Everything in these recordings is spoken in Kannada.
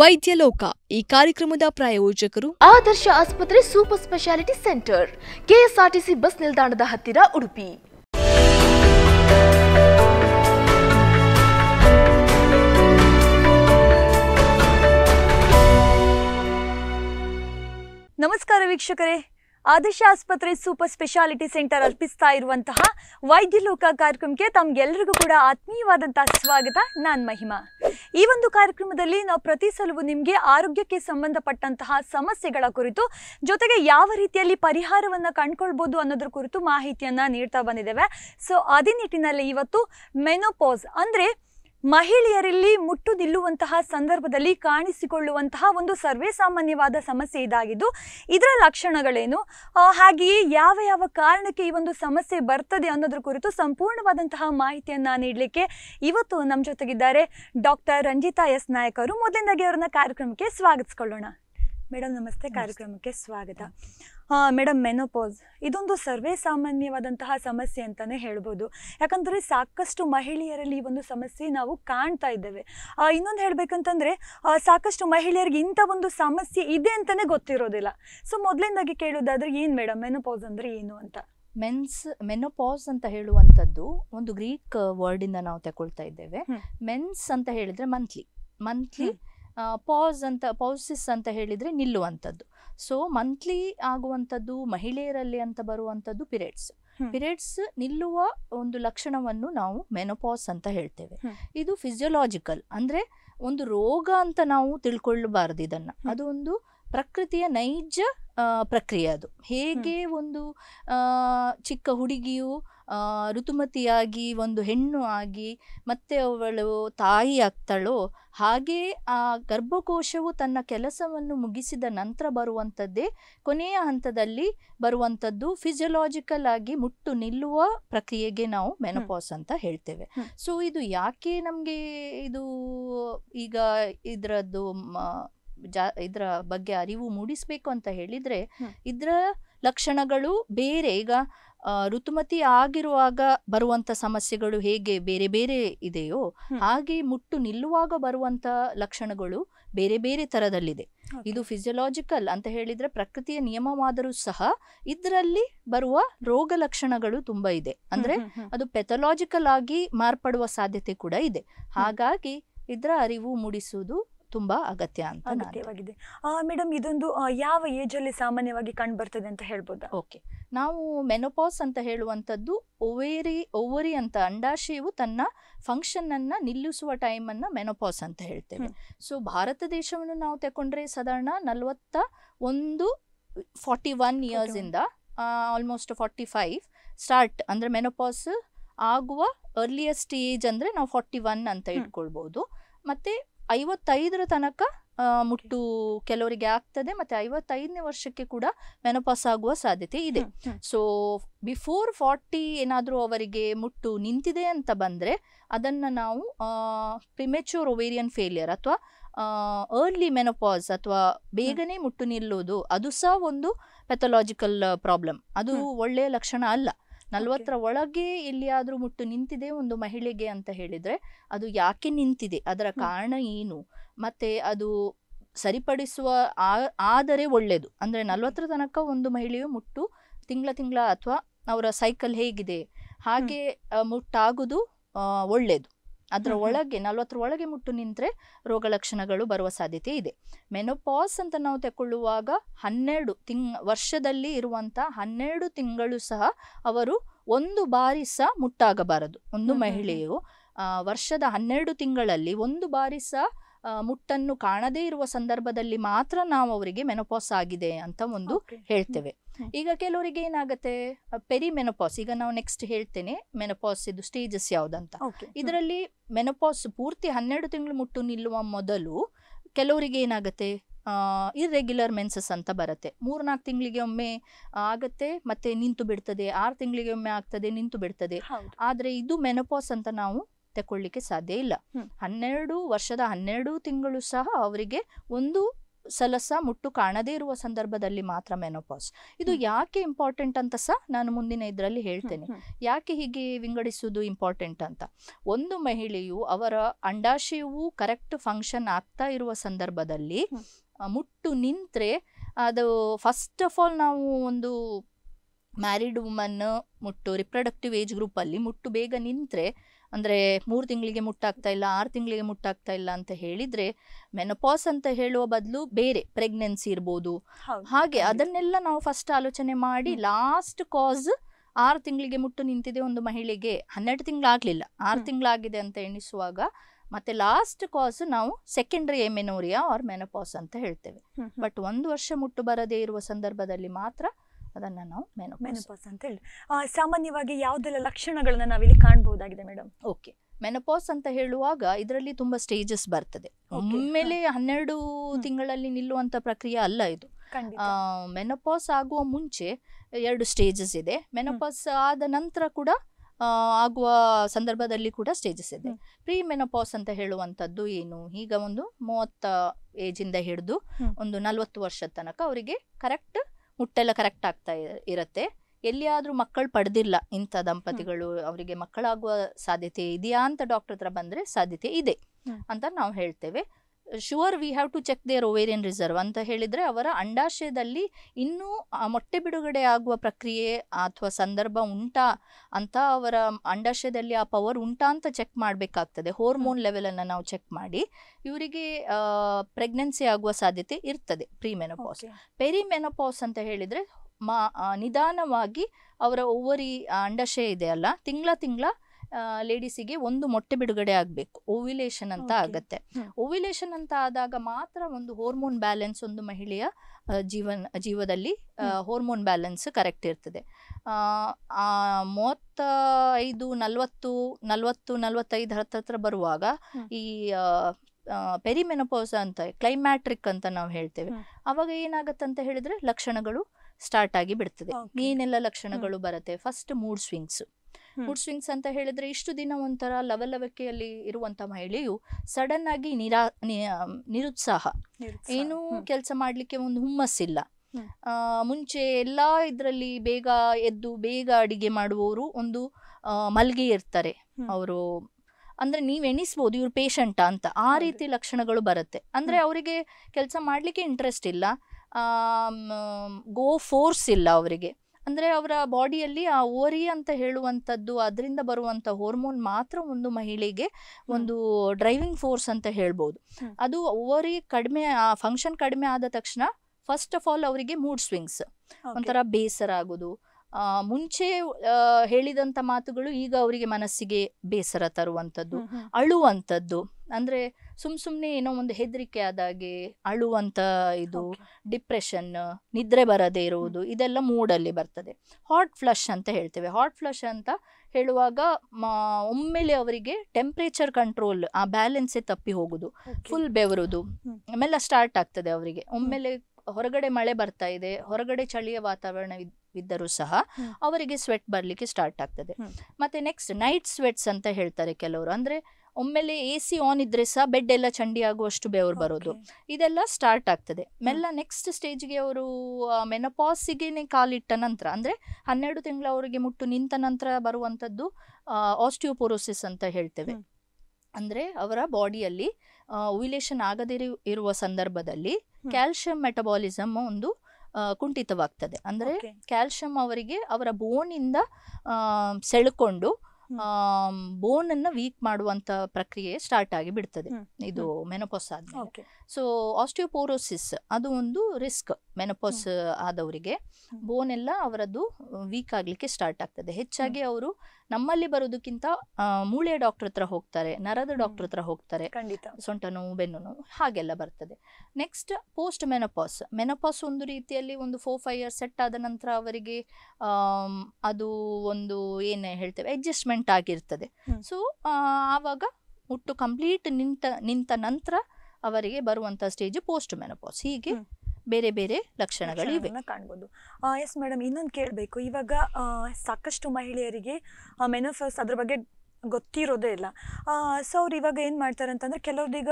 ವೈದ್ಯ ಲೋಕ ಈ ಕಾರ್ಯಕ್ರಮದ ಪ್ರಾಯೋಜಕರು ಆದರ್ಶ ಆಸ್ಪತ್ರೆ super speciality centre KSRTC bus ನಿಲ್ದಾಣದ ಹತ್ತಿರ ಉಡುಪಿ ನಮಸ್ಕಾರ ವೀಕ್ಷಕರೇ ಆದರ್ಶ ಆಸ್ಪತ್ರೆ ಸೂಪರ್ ಸ್ಪೆಷಾಲಿಟಿ ಸೆಂಟರ್ ಅರ್ಪಿಸ್ತಾ ಇರುವಂತಹ ವೈದ್ಯ ಲೋಕ ಕಾರ್ಯಕ್ರಮಕ್ಕೆ ತಮ್ಗೆಲ್ಲರಿಗೂ ಕೂಡ ಆತ್ಮೀಯವಾದಂತಹ ಸ್ವಾಗತ ನಾನು ಮಹಿಮಾ ಈ ಒಂದು ಕಾರ್ಯಕ್ರಮದಲ್ಲಿ ನಾವು ಪ್ರತಿ ಸಲವೂ ನಿಮಗೆ ಆರೋಗ್ಯಕ್ಕೆ ಸಂಬಂಧಪಟ್ಟಂತಹ ಸಮಸ್ಯೆಗಳ ಕುರಿತು ಜೊತೆಗೆ ಯಾವ ರೀತಿಯಲ್ಲಿ ಪರಿಹಾರವನ್ನು ಕಂಡುಕೊಳ್ಬೋದು ಅನ್ನೋದ್ರ ಕುರಿತು ಮಾಹಿತಿಯನ್ನು ನೀಡ್ತಾ ಬಂದಿದ್ದೇವೆ ಸೊ ಅದೇ ನಿಟ್ಟಿನಲ್ಲಿ ಇವತ್ತು ಮೆನೋಪೋಸ್ ಅಂದರೆ ಮಹಿಳೆಯರಲ್ಲಿ ಮುಟ್ಟು ನಿಲ್ಲುವಂತಹ ಸಂದರ್ಭದಲ್ಲಿ ಕಾಣಿಸಿಕೊಳ್ಳುವಂತಹ ಒಂದು ಸರ್ವೇ ಸಾಮಾನ್ಯವಾದ ಸಮಸ್ಯೆ ಇದಾಗಿದ್ದು ಇದರ ಲಕ್ಷಣಗಳೇನು ಹಾಗೆಯೇ ಯಾವ ಯಾವ ಕಾರಣಕ್ಕೆ ಈ ಒಂದು ಸಮಸ್ಯೆ ಬರ್ತದೆ ಅನ್ನೋದ್ರ ಕುರಿತು ಸಂಪೂರ್ಣವಾದಂತಹ ಮಾಹಿತಿಯನ್ನು ನೀಡಲಿಕ್ಕೆ ಇವತ್ತು ನಮ್ಮ ಜೊತೆಗಿದ್ದಾರೆ ಡಾಕ್ಟರ್ ರಂಜಿತಾ ಎಸ್ ನಾಯಕ್ ಅವರು ಮೊದಲಿಂದಾಗಿ ಅವರನ್ನ ಕಾರ್ಯಕ್ರಮಕ್ಕೆ ಸ್ವಾಗತಿಸ್ಕೊಳ್ಳೋಣ ಮೇಡಮ್ ನಮಸ್ತೆ ಕಾರ್ಯಕ್ರಮಕ್ಕೆ ಸ್ವಾಗತ ಮೇಡಮ್ ಮೆನೋಪೋಸ್ ಇದೊಂದು ಸರ್ವೇ ಸಾಮಾನ್ಯವಾದಂತಹ ಸಮಸ್ಯೆ ಅಂತಲೇ ಹೇಳ್ಬೋದು ಯಾಕಂದರೆ ಸಾಕಷ್ಟು ಮಹಿಳೆಯರಲ್ಲಿ ಈ ಒಂದು ಸಮಸ್ಯೆ ನಾವು ಕಾಣ್ತಾ ಇದ್ದೇವೆ ಇನ್ನೊಂದು ಹೇಳಬೇಕಂತಂದರೆ ಸಾಕಷ್ಟು ಮಹಿಳೆಯರಿಗೆ ಇಂಥ ಒಂದು ಸಮಸ್ಯೆ ಇದೆ ಅಂತಲೇ ಗೊತ್ತಿರೋದಿಲ್ಲ ಸೊ ಮೊದಲಿಂದಾಗಿ ಕೇಳೋದಾದರೆ ಏನು ಮೇಡಮ್ ಮೆನೋಪೋಸ್ ಅಂದರೆ ಏನು ಅಂತ ಮೆನ್ಸ್ ಮೆನೋಪಾಸ್ ಅಂತ ಹೇಳುವಂಥದ್ದು ಒಂದು ಗ್ರೀಕ್ ವರ್ಡಿಂದ ನಾವು ತಗೊಳ್ತಾ ಇದ್ದೇವೆ ಮೆನ್ಸ್ ಅಂತ ಹೇಳಿದರೆ ಮಂತ್ಲಿ ಮಂತ್ಲಿ ಪಾಸ್ ಅಂತ ಪೌಸಿಸ್ ಅಂತ ಹೇಳಿದರೆ ನಿಲ್ಲುವಂಥದ್ದು ಸೊ ಮಂತ್ಲಿ ಆಗುವಂಥದ್ದು ಮಹಿಳೆಯರಲ್ಲಿ ಅಂತ ಬರುವಂಥದ್ದು ಪಿರಿಯಡ್ಸ್ ಪಿರಿಯಡ್ಸ್ ನಿಲ್ಲುವ ಒಂದು ಲಕ್ಷಣವನ್ನು ನಾವು ಮೆನೋಪಾಸ್ ಅಂತ ಹೇಳ್ತೇವೆ ಇದು ಫಿಸಿಯೋಲಾಜಿಕಲ್ ಅಂದರೆ ಒಂದು ರೋಗ ಅಂತ ನಾವು ತಿಳ್ಕೊಳ್ಳಬಾರದು ಇದನ್ನು ಅದು ಒಂದು ಪ್ರಕೃತಿಯ ನೈಜ ಪ್ರಕ್ರಿಯೆ ಅದು ಹೇಗೆ ಒಂದು ಚಿಕ್ಕ ಹುಡುಗಿಯು ಋತುಮತಿಯಾಗಿ ಒಂದು ಹೆಣ್ಣು ಆಗಿ ಮತ್ತೆ ಅವಳು ತಾಯಿ ಆಗ್ತಾಳೋ ಹಾಗೆ ಆ ಗರ್ಭಕೋಶವು ತನ್ನ ಕೆಲಸವನ್ನು ಮುಗಿಸಿದ ನಂತರ ಬರುವಂಥದ್ದೇ ಕೊನೆಯ ಹಂತದಲ್ಲಿ ಬರುವಂಥದ್ದು ಫಿಸಿಯೋಲಾಜಿಕಲ್ ಆಗಿ ಮುಟ್ಟು ನಿಲ್ಲುವ ಪ್ರಕ್ರಿಯೆಗೆ ನಾವು ಮೆನಪಾಸ್ ಅಂತ ಹೇಳ್ತೇವೆ ಸೊ ಇದು ಯಾಕೆ ನಮಗೆ ಇದು ಈಗ ಇದರದ್ದು ಜಾ ಇದರ ಬಗ್ಗೆ ಅರಿವು ಮೂಡಿಸಬೇಕು ಅಂತ ಹೇಳಿದರೆ ಇದರ ಲಕ್ಷಣಗಳು ಬೇರೆ ಈಗ ಋತುಮತಿ ಆಗಿರುವಾಗ ಬರುವಂತ ಸಮಸ್ಯೆಗಳು ಹೇಗೆ ಬೇರೆ ಬೇರೆ ಇದೆಯೋ ಹಾಗೆ ಮುಟ್ಟು ನಿಲ್ಲುವಾಗ ಬರುವಂತ ಲಕ್ಷಣಗಳು ಬೇರೆ ಬೇರೆ ತರದಲ್ಲಿದೆ ಇದು ಫಿಸಿಯೋಲಾಜಿಕಲ್ ಅಂತ ಹೇಳಿದ್ರೆ ಪ್ರಕೃತಿಯ ನಿಯಮವಾದರೂ ಸಹ ಇದರಲ್ಲಿ ಬರುವ ರೋಗ ಲಕ್ಷಣಗಳು ತುಂಬಾ ಇದೆ ಅಂದ್ರೆ ಅದು ಪೆಥಲಾಜಿಕಲ್ ಆಗಿ ಮಾರ್ಪಡುವ ಸಾಧ್ಯತೆ ಕೂಡ ಇದೆ ಹಾಗಾಗಿ ಇದರ ಅರಿವು ಮೂಡಿಸುವುದು ತುಂಬಾ ಅಗತ್ಯ ಅಂತ ಅಗತ್ಯವಾಗಿದೆ ಮೇಡಮ್ ಇದೊಂದು ಯಾವ ಏಜ್ ಅಲ್ಲಿ ಸಾಮಾನ್ಯವಾಗಿ ಕಂಡು ಬರ್ತದೆ ಅಂತ ಹೇಳ್ಬೋದಾ ಓಕೆ ನಾವು ಮೆನೋಪಾಸ್ ಅಂತ ಹೇಳುವಂಥದ್ದು ಒವೇರಿ ಓವರಿ ಅಂತ ಅಂಡಾಶಯವು ತನ್ನ ಫಂಕ್ಷನ್ ಅನ್ನ ನಿಲ್ಲಿಸುವ ಟೈಮ್ ಮೆನೋಪಾಸ್ ಅಂತ ಹೇಳ್ತೇವೆ ಸೊ ಭಾರತ ದೇಶವನ್ನು ನಾವು ತಗೊಂಡ್ರೆ ಸಾಧಾರಣ ನಲವತ್ತ ಒಂದು ಫಾರ್ಟಿ ಒನ್ ಇಯರ್ಸ್ ಇಂದ ಆಲ್ಮೋಸ್ಟ್ ಫಾರ್ಟಿ ಫೈವ್ ಸ್ಟಾರ್ಟ್ ಅಂದ್ರೆ ಮೆನೋಪಾಸ್ ಆಗುವ ಅರ್ಲಿಯೆಸ್ಟ್ ಏಜ್ ಅಂದರೆ ನಾವು ಫಾರ್ಟಿ ಒನ್ ಅಂತ ಇಟ್ಕೊಳ್ಬೋದು ಮತ್ತು ಐವತ್ತೈದರ ತನಕ ಮುಟ್ಟು ಕೆಲವರಿಗೆ ಆಗ್ತದೆ ಮತ್ತೆ ಐವತ್ತೈದನೇ ವರ್ಷಕ್ಕೆ ಕೂಡ ಮೆನಪಾಸ್ ಆಗುವ ಸಾಧ್ಯತೆ ಇದೆ ಸೊ ಬಿಫೋರ್ ಫಾರ್ಟಿ ಏನಾದರೂ ಅವರಿಗೆ ಮುಟ್ಟು ನಿಂತಿದೆ ಅಂತ ಬಂದರೆ ಅದನ್ನು ನಾವು ಪ್ರಿಮೆಚ್ಯೂರ್ ಒವೇರಿಯನ್ ಫೇಲಿಯರ್ ಅಥವಾ ಅರ್ಲಿ ಮೆನೊಪಾಸ್ ಅಥವಾ ಬೇಗನೆ ಮುಟ್ಟು ನಿಲ್ಲೋದು ಅದು ಸಹ ಒಂದು ಪೆಥಲಾಜಿಕಲ್ ಪ್ರಾಬ್ಲಮ್ ಅದು ಒಳ್ಳೆಯ ಲಕ್ಷಣ ಅಲ್ಲ ನಲ್ವತ್ತರ ಒಳಗೆ ಎಲ್ಲಿಯಾದರೂ ಮುಟ್ಟು ನಿಂತಿದೆ ಒಂದು ಮಹಿಳೆಗೆ ಅಂತ ಹೇಳಿದ್ರೆ ಅದು ಯಾಕೆ ನಿಂತಿದೆ ಅದರ ಕಾರಣ ಏನು ಮತ್ತೆ ಅದು ಸರಿಪಡಿಸುವ ಆದರೆ ಒಳ್ಳೆಯದು ಅಂದರೆ ನಲ್ವತ್ತರ ತನಕ ಒಂದು ಮಹಿಳೆಯು ಮುಟ್ಟು ತಿಂಗಳ ತಿಂಗಳ ಅಥವಾ ಅವರ ಸೈಕಲ್ ಹೇಗಿದೆ ಹಾಗೆ ಮುಟ್ಟಾಗೋದು ಒಳ್ಳೆಯದು ಅದರ ಒಳಗೆ ನಲ್ವತ್ತರ ಒಳಗೆ ಮುಟ್ಟು ನಿಂತರೆ ರೋಗ ಲಕ್ಷಣಗಳು ಬರುವ ಸಾಧ್ಯತೆ ಇದೆ ಮೆನೋಪಾಸ್ ಅಂತ ನಾವು ತಗೊಳ್ಳುವಾಗ ಹನ್ನೆರಡು ತಿಂಗ್ ವರ್ಷದಲ್ಲಿ ಇರುವಂಥ ಹನ್ನೆರಡು ತಿಂಗಳು ಸಹ ಅವರು ಒಂದು ಬಾರಿ ಸಹ ಮುಟ್ಟಾಗಬಾರದು ಒಂದು ಮಹಿಳೆಯು ವರ್ಷದ ಹನ್ನೆರಡು ತಿಂಗಳಲ್ಲಿ ಒಂದು ಬಾರಿ ಸಹ ಮುಟ್ಟನ್ನು ಕಾಣದೇ ಇರುವ ಸಂದರ್ಭದಲ್ಲಿ ಮಾತ್ರ ನಾವು ಅವರಿಗೆ ಮೆನೋಪಾಸ್ ಆಗಿದೆ ಅಂತ ಒಂದು ಹೇಳ್ತೇವೆ ಈಗ ಕೆಲವರಿಗೆ ಏನಾಗುತ್ತೆ ಪೆರಿ ಮೆನೋಪಾಸ್ ಈಗ ನಾವು ನೆಕ್ಸ್ಟ್ ಹೇಳ್ತೇನೆ ಮೆನೋಪಾಸ್ ಇದು ಸ್ಟೇಜಸ್ ಅಂತ ಇದರಲ್ಲಿ ಮೆನೋಪಾಸ್ ಪೂರ್ತಿ ಹನ್ನೆರಡು ತಿಂಗಳು ಮುಟ್ಟು ನಿಲ್ಲುವ ಮೊದಲು ಕೆಲವರಿಗೆ ಏನಾಗುತ್ತೆ ಇರ್ರೆಗ್ಯುಲರ್ ಮೆನ್ಸಸ್ ಅಂತ ಬರುತ್ತೆ ಮೂರ್ನಾಲ್ಕು ತಿಂಗಳಿಗೆ ಒಮ್ಮೆ ಆಗತ್ತೆ ಮತ್ತೆ ನಿಂತು ಬಿಡ್ತದೆ ಆರು ತಿಂಗಳಿಗೆ ಒಮ್ಮೆ ಆಗ್ತದೆ ನಿಂತು ಬಿಡ್ತದೆ ಆದರೆ ಇದು ಮೆನೋಪಾಸ್ ಅಂತ ನಾವು ತಕೊಳ್ಳಿಕ್ಕೆ ಸಾಧ್ಯ ಇಲ್ಲ ಹನ್ನೆರಡು ವರ್ಷದ ಹನ್ನೆರಡು ತಿಂಗಳು ಸಹ ಅವರಿಗೆ ಒಂದು ಸಲಸ ಮುಟ್ಟು ಕಾಣದೇ ಇರುವ ಸಂದರ್ಭದಲ್ಲಿ ಮಾತ್ರ ಮೆನೋಪಾಸ್ ಇದು ಯಾಕೆ ಇಂಪಾರ್ಟೆಂಟ್ ಅಂತ ಸಹ ನಾನು ಮುಂದಿನ ಇದರಲ್ಲಿ ಹೇಳ್ತೇನೆ ಯಾಕೆ ಹೀಗೆ ವಿಂಗಡಿಸುವುದು ಇಂಪಾರ್ಟೆಂಟ್ ಅಂತ ಒಂದು ಮಹಿಳೆಯು ಅವರ ಅಂಡಾಶಯವು ಕರೆಕ್ಟ್ ಫಂಕ್ಷನ್ ಆಗ್ತಾ ಇರುವ ಸಂದರ್ಭದಲ್ಲಿ ಮುಟ್ಟು ನಿಂತ್ರೆ ಅದು ಫಸ್ಟ್ ಆಫ್ ಆಲ್ ನಾವು ಒಂದು ಮ್ಯಾರಿಡ್ ವುಮನ್ ಮುಟ್ಟು ರಿಪ್ರೊಡಕ್ಟಿವ್ ಏಜ್ ಗ್ರೂಪಲ್ಲಿ ಮುಟ್ಟು ಬೇಗ ನಿಂತರೆ ಅಂದರೆ ಮೂರು ತಿಂಗಳಿಗೆ ಮುಟ್ಟಾಗ್ತಾ ಇಲ್ಲ ಆರು ತಿಂಗಳಿಗೆ ಮುಟ್ಟಾಗ್ತಾ ಇಲ್ಲ ಅಂತ ಹೇಳಿದರೆ ಮೆನಪಾಸ್ ಅಂತ ಹೇಳುವ ಬದಲು ಬೇರೆ ಪ್ರೆಗ್ನೆನ್ಸಿ ಇರ್ಬೋದು ಹಾಗೆ ಅದನ್ನೆಲ್ಲ ನಾವು ಫಸ್ಟ್ ಆಲೋಚನೆ ಮಾಡಿ ಲಾಸ್ಟ್ ಕಾಸ್ ಆರು ತಿಂಗಳಿಗೆ ಮುಟ್ಟು ನಿಂತಿದೆ ಒಂದು ಮಹಿಳೆಗೆ ಹನ್ನೆರಡು ತಿಂಗಳಾಗಲಿಲ್ಲ ಆರು ತಿಂಗಳಾಗಿದೆ ಅಂತ ಎಣಿಸುವಾಗ ಮತ್ತೆ ಲಾಸ್ಟ್ ಕಾಸ್ ನಾವು ಸೆಕೆಂಡ್ರಿ ಎಮೆನೋರಿಯಾ ಆರ್ ಮೆನಪಾಸ್ ಅಂತ ಹೇಳ್ತೇವೆ ಬಟ್ ಒಂದು ವರ್ಷ ಮುಟ್ಟು ಬರದೇ ಇರುವ ಸಂದರ್ಭದಲ್ಲಿ ಮಾತ್ರ ಅದನ್ನು ನಾವು ಮೆನೋಪಾಸ್ ಅಂತ ಹೇಳಿ ಸಾಮಾನ್ಯವಾಗಿ ಯಾವುದೆಲ್ಲ ಲಕ್ಷಣಗಳನ್ನು ನಾವಿಲ್ಲಿ ಕಾಣಬಹುದಾಗಿದೆ ಮೇಡಮ್ ಓಕೆ ಮೆನಪಾಸ್ ಅಂತ ಹೇಳುವಾಗ ಇದರಲ್ಲಿ ತುಂಬ ಸ್ಟೇಜಸ್ ಬರ್ತದೆ ಒಮ್ಮೆಲೆ ಹನ್ನೆರಡು ತಿಂಗಳಲ್ಲಿ ನಿಲ್ಲುವಂತ ಪ್ರಕ್ರಿಯೆ ಅಲ್ಲ ಇದು ಮೆನಪಾಸ್ ಆಗುವ ಮುಂಚೆ ಎರಡು ಸ್ಟೇಜಸ್ ಇದೆ ಮೆನಪಾಸ್ ಆದ ನಂತರ ಕೂಡ ಆಗುವ ಸಂದರ್ಭದಲ್ಲಿ ಕೂಡ ಸ್ಟೇಜಸ್ ಇದೆ ಪ್ರೀ ಮೆನಪಾಸ್ ಅಂತ ಹೇಳುವಂಥದ್ದು ಏನು ಈಗ ಒಂದು ಮೂವತ್ತ ಏಜಿಂದ ಹಿಡಿದು ಒಂದು ನಲವತ್ತು ವರ್ಷದ ತನಕ ಅವರಿಗೆ ಕರೆಕ್ಟ್ ಮುಟ್ಟೆಲ್ಲ ಕರೆಕ್ಟ್ ಆಗ್ತಾ ಇರುತ್ತೆ ಎಲ್ಲಿಯಾದರೂ ಮಕ್ಕಳು ಪಡೆದಿಲ್ಲ ಇಂಥ ದಂಪತಿಗಳು ಅವರಿಗೆ ಮಕ್ಕಳಾಗುವ ಸಾಧ್ಯತೆ ಇದೆಯಾ ಅಂತ ಡಾಕ್ಟರ್ ಹತ್ರ ಬಂದರೆ ಸಾಧ್ಯತೆ ಇದೆ ಅಂತ ನಾವು ಹೇಳ್ತೇವೆ sure we have to check their ovarian reserve ಅಂತ ಹೇಳಿದರೆ ಅವರ ಅಂಡಾಶಯದಲ್ಲಿ ಇನ್ನೂ ಮೊಟ್ಟೆ ಬಿಡುಗಡೆ ಆಗುವ ಪ್ರಕ್ರಿಯೆ ಅಥವಾ ಸಂದರ್ಭ ಉಂಟಾ ಅಂತ ಅವರ ಅಂಡಾಶಯದಲ್ಲಿ ಆ ಪವರ್ ಉಂಟಾ ಅಂತ ಚೆಕ್ ಮಾಡಬೇಕಾಗ್ತದೆ ಹೋರ್ಮೋನ್ ಲೆವೆಲನ್ನು ನಾವು ಚೆಕ್ ಮಾಡಿ ಇವರಿಗೆ ಪ್ರೆಗ್ನೆನ್ಸಿ ಆಗುವ ಸಾಧ್ಯತೆ ಇರ್ತದೆ ಪೆರಿ ಪೆರಿಮೆನೋಪಾಸ್ ಅಂತ ಹೇಳಿದರೆ ಮಾ ನಿಧಾನವಾಗಿ ಅವರ ಓವರಿ ಅಂಡಾಶಯ ಅಲ್ಲ ತಿಂಗಳ ತಿಂಗಳ ಲೇಡೀಸಿಗೆ ಒಂದು ಮೊಟ್ಟೆ ಬಿಡುಗಡೆ ಆಗಬೇಕು ಓವಿಲೇಷನ್ ಅಂತ ಆಗತ್ತೆ ಓವಿಲೇಷನ್ ಅಂತ ಆದಾಗ ಮಾತ್ರ ಒಂದು ಹಾರ್ಮೋನ್ ಬ್ಯಾಲೆನ್ಸ್ ಒಂದು ಮಹಿಳೆಯ ಜೀವನ ಜೀವದಲ್ಲಿ ಹಾರ್ಮೋನ್ ಬ್ಯಾಲೆನ್ಸ್ ಕರೆಕ್ಟ್ ಇರ್ತದೆ ಮೂವತ್ತ ಐದು ನಲ್ವತ್ತು ನಲ್ವತ್ತು ನಲ್ವತ್ತೈದು ಹತ್ತತ್ರ ಬರುವಾಗ ಈ ಪೆರಿಮೆನೋಪೋಸ ಅಂತ ಕ್ಲೈಮ್ಯಾಟ್ರಿಕ್ ಅಂತ ನಾವು ಹೇಳ್ತೇವೆ ಅವಾಗ ಅಂತ ಹೇಳಿದ್ರೆ ಲಕ್ಷಣಗಳು ಸ್ಟಾರ್ಟ್ ಆಗಿ ಬಿಡ್ತದೆ ಏನೆಲ್ಲ ಲಕ್ಷಣಗಳು ಬರುತ್ತೆ first mood swings mood swings ಅಂತ ಹೇಳಿದ್ರೆ ಇಷ್ಟು ದಿನ ಒಂಥರ ಲವಲವಿಕೆಯಲ್ಲಿ ಇರುವಂತ ಮಹಿಳೆಯು ಸಡನ್ ಆಗಿ ನಿರಾ ನಿರುತ್ಸಾಹ ಏನೂ ಕೆಲಸ ಮಾಡ್ಲಿಕ್ಕೆ ಒಂದು ಹುಮ್ಮಸ್ಸಿಲ್ಲ ಮುಂಚೆ ಎಲ್ಲ ಇದರಲ್ಲಿ ಬೇಗ ಎದ್ದು ಬೇಗ ಅಡಿಗೆ ಮಾಡುವವರು ಒಂದು ಮಲ್ಗೆ ಇರ್ತಾರೆ ಅವರು ಅಂದ್ರೆ ನೀವ್ ಎಣಿಸ್ಬೋದು ಇವ್ರು ಪೇಷಂಟ ಅಂತ ಆ ರೀತಿ ಲಕ್ಷಣಗಳು ಬರುತ್ತೆ ಅಂದ್ರೆ ಅವರಿಗೆ ಕೆಲಸ ಮಾಡ್ಲಿಕ್ಕೆ ಇಂಟ್ರೆಸ್ಟ್ ಇಲ್ಲ ಗೋ ಫೋರ್ಸ್ ಇಲ್ಲ ಅವರಿಗೆ ಅಂದರೆ ಅವರ ಬಾಡಿಯಲ್ಲಿ ಆ ಓರಿ ಅಂತ ಹೇಳುವಂಥದ್ದು ಅದರಿಂದ ಬರುವಂಥ ಹಾರ್ಮೋನ್ ಮಾತ್ರ ಒಂದು ಮಹಿಳೆಗೆ ಒಂದು ಡ್ರೈವಿಂಗ್ ಫೋರ್ಸ್ ಅಂತ ಹೇಳ್ಬೋದು ಅದು ಓರಿ ಕಡಿಮೆ ಆ ಫಂಕ್ಷನ್ ಕಡಿಮೆ ಆದ ತಕ್ಷಣ ಫಸ್ಟ್ ಆಫ್ ಆಲ್ ಅವರಿಗೆ ಮೂಡ್ ಸ್ವಿಂಗ್ಸ್ ಒಂಥರ ಬೇಸರ ಆಗೋದು ಮುಂಚೆ ಹೇಳಿದಂಥ ಮಾತುಗಳು ಈಗ ಅವರಿಗೆ ಮನಸ್ಸಿಗೆ ಬೇಸರ ತರುವಂಥದ್ದು ಅಳುವಂಥದ್ದು ಅಂದರೆ ಸುಮ್ ಸುಮ್ಮನೆ ಏನೋ ಒಂದು ಹೆದರಿಕೆ ಆದಾಗೆ ಅಳುವಂಥ ಇದು ಡಿಪ್ರೆಷನ್ ನಿದ್ರೆ ಬರದೇ ಇರುವುದು ಇದೆಲ್ಲ ಮೂಡಲ್ಲಿ ಬರ್ತದೆ ಹಾಟ್ ಫ್ಲಶ್ ಅಂತ ಹೇಳ್ತೇವೆ ಹಾಟ್ ಫ್ಲಶ್ ಅಂತ ಹೇಳುವಾಗ ಒಮ್ಮೆಲೆ ಅವರಿಗೆ ಟೆಂಪ್ರೇಚರ್ ಕಂಟ್ರೋಲ್ ಆ ಬ್ಯಾಲೆನ್ಸೇ ತಪ್ಪಿ ಹೋಗುದು ಫುಲ್ ಬೆವರುದು ಆಮೇಲೆ ಸ್ಟಾರ್ಟ್ ಆಗ್ತದೆ ಅವರಿಗೆ ಒಮ್ಮೆಲೆ ಹೊರಗಡೆ ಮಳೆ ಬರ್ತಾ ಇದೆ ಹೊರಗಡೆ ಚಳಿಯ ವಾತಾವರಣ ಇದ್ದರೂ ಸಹ ಅವರಿಗೆ ಸ್ವೆಟ್ ಬರಲಿಕ್ಕೆ ಸ್ಟಾರ್ಟ್ ಆಗ್ತದೆ ಮತ್ತೆ ನೆಕ್ಸ್ಟ್ ನೈಟ್ ಸ್ವೆಟ್ಸ್ ಅಂತ ಹೇಳ್ತಾರೆ ಕೆಲವರು ಅಂದ್ರೆ ಒಮ್ಮೆಲೆ ಎ ಸಿ ಆನ್ ಇದ್ರೆ ಸಹ ಬೆಡ್ ಎಲ್ಲ ಚಂಡಿ ಆಗುವಷ್ಟು ಬೆವರು ಬರೋದು ಇದೆಲ್ಲ ಸ್ಟಾರ್ಟ್ ಆಗ್ತದೆ ಮೆಲ್ಲ ನೆಕ್ಸ್ಟ್ ಸ್ಟೇಜ್ಗೆ ಅವರು ಮೆನಪಾಸಿಗೆ ಕಾಲಿಟ್ಟ ನಂತರ ಅಂದ್ರೆ ಹನ್ನೆರಡು ತಿಂಗಳ ಅವರಿಗೆ ಮುಟ್ಟು ನಿಂತ ನಂತರ ಬರುವಂಥದ್ದು ಆಸ್ಟಿಯೋಪೊರೋಸಿಸ್ ಅಂತ ಹೇಳ್ತೇವೆ ಅಂದ್ರೆ ಅವರ ಬಾಡಿಯಲ್ಲಿ ಉಯಿಲೇಷನ್ ಆಗದೇ ಇರುವ ಸಂದರ್ಭದಲ್ಲಿ ಕ್ಯಾಲ್ಶಿಯಂ ಮೆಟಬಾಲಿಸಮ್ ಒಂದು ಕುಂಠಿತವಾಗ್ತದೆ ಅಂದರೆ ಕ್ಯಾಲ್ಶಿಯಂ ಅವರಿಗೆ ಅವರ ಬೋನಿಂದ ಸೆಳ್ಕೊಂಡು ಬೋನ್ ಅನ್ನ ವೀಕ್ ಮಾಡುವಂತ ಪ್ರಕ್ರಿಯೆ ಸ್ಟಾರ್ಟ್ ಆಗಿ ಬಿಡ್ತದೆ ಇದು ಮೆನೋಪಾಸ್ ಆದ್ಮೇಲೆ ಸೊ ಆಸ್ಟಿಯೋಪೋರೋಸಿಸ್ ಅದು ಒಂದು ರಿಸ್ಕ್ ಮೆನೋಪಾಸ್ ಆದವರಿಗೆ ಬೋನ್ ಎಲ್ಲ ಅವರದ್ದು ವೀಕ್ ಆಗ್ಲಿಕ್ಕೆ ಸ್ಟಾರ್ಟ್ ಆಗ್ತದೆ ಹೆಚ್ಚಾಗಿ ಅವರು ನಮ್ಮಲ್ಲಿ ಬರೋದಕ್ಕಿಂತ ಮೂಳೆ ಡಾಕ್ಟರ್ ಹತ್ರ ಹೋಗ್ತಾರೆ ನರದ ಡಾಕ್ಟರ್ ಹತ್ರ ಹೋಗ್ತಾರೆ ಖಂಡಿತ ಸೊಂಟ ನೋವು ಬೆನ್ನು ನೋವು ಹಾಗೆಲ್ಲ ಬರ್ತದೆ ನೆಕ್ಸ್ಟ್ ಪೋಸ್ಟ್ ಮೆನಪಾಸ್ ಮೆನಪಾಸ್ ಒಂದು ರೀತಿಯಲ್ಲಿ ಒಂದು ಫೋರ್ ಫೈವ್ ಇಯರ್ಸ್ ಸೆಟ್ ಆದ ನಂತರ ಅವರಿಗೆ ಅದು ಒಂದು ಏನೇ ಹೇಳ್ತೇವೆ ಅಡ್ಜಸ್ಟ್ಮೆಂಟ್ ಆಗಿರ್ತದೆ ಸೊ ಆವಾಗ ಮುಟ್ಟು ಕಂಪ್ಲೀಟ್ ನಿಂತ ನಿಂತ ನಂತರ ಅವರಿಗೆ ಬರುವಂಥ ಸ್ಟೇಜ್ ಪೋಸ್ಟ್ ಮೆನಪಾಸ್ ಹೀಗೆ ಬೇರೆ ಬೇರೆ ಲಕ್ಷಣಗಳಿವೆ ಕಾಣ್ಬೋದು ಎಸ್ ಮೇಡಮ್ ಇನ್ನೊಂದು ಕೇಳಬೇಕು ಇವಾಗ ಸಾಕಷ್ಟು ಮಹಿಳೆಯರಿಗೆ ಮೆನೋಫಸ್ ಅದ್ರ ಬಗ್ಗೆ ಗೊತ್ತಿರೋದೇ ಇಲ್ಲ ಸೊ ಅವ್ರು ಇವಾಗ ಏನು ಮಾಡ್ತಾರೆ ಅಂತಂದರೆ ಕೆಲವ್ರದೀಗ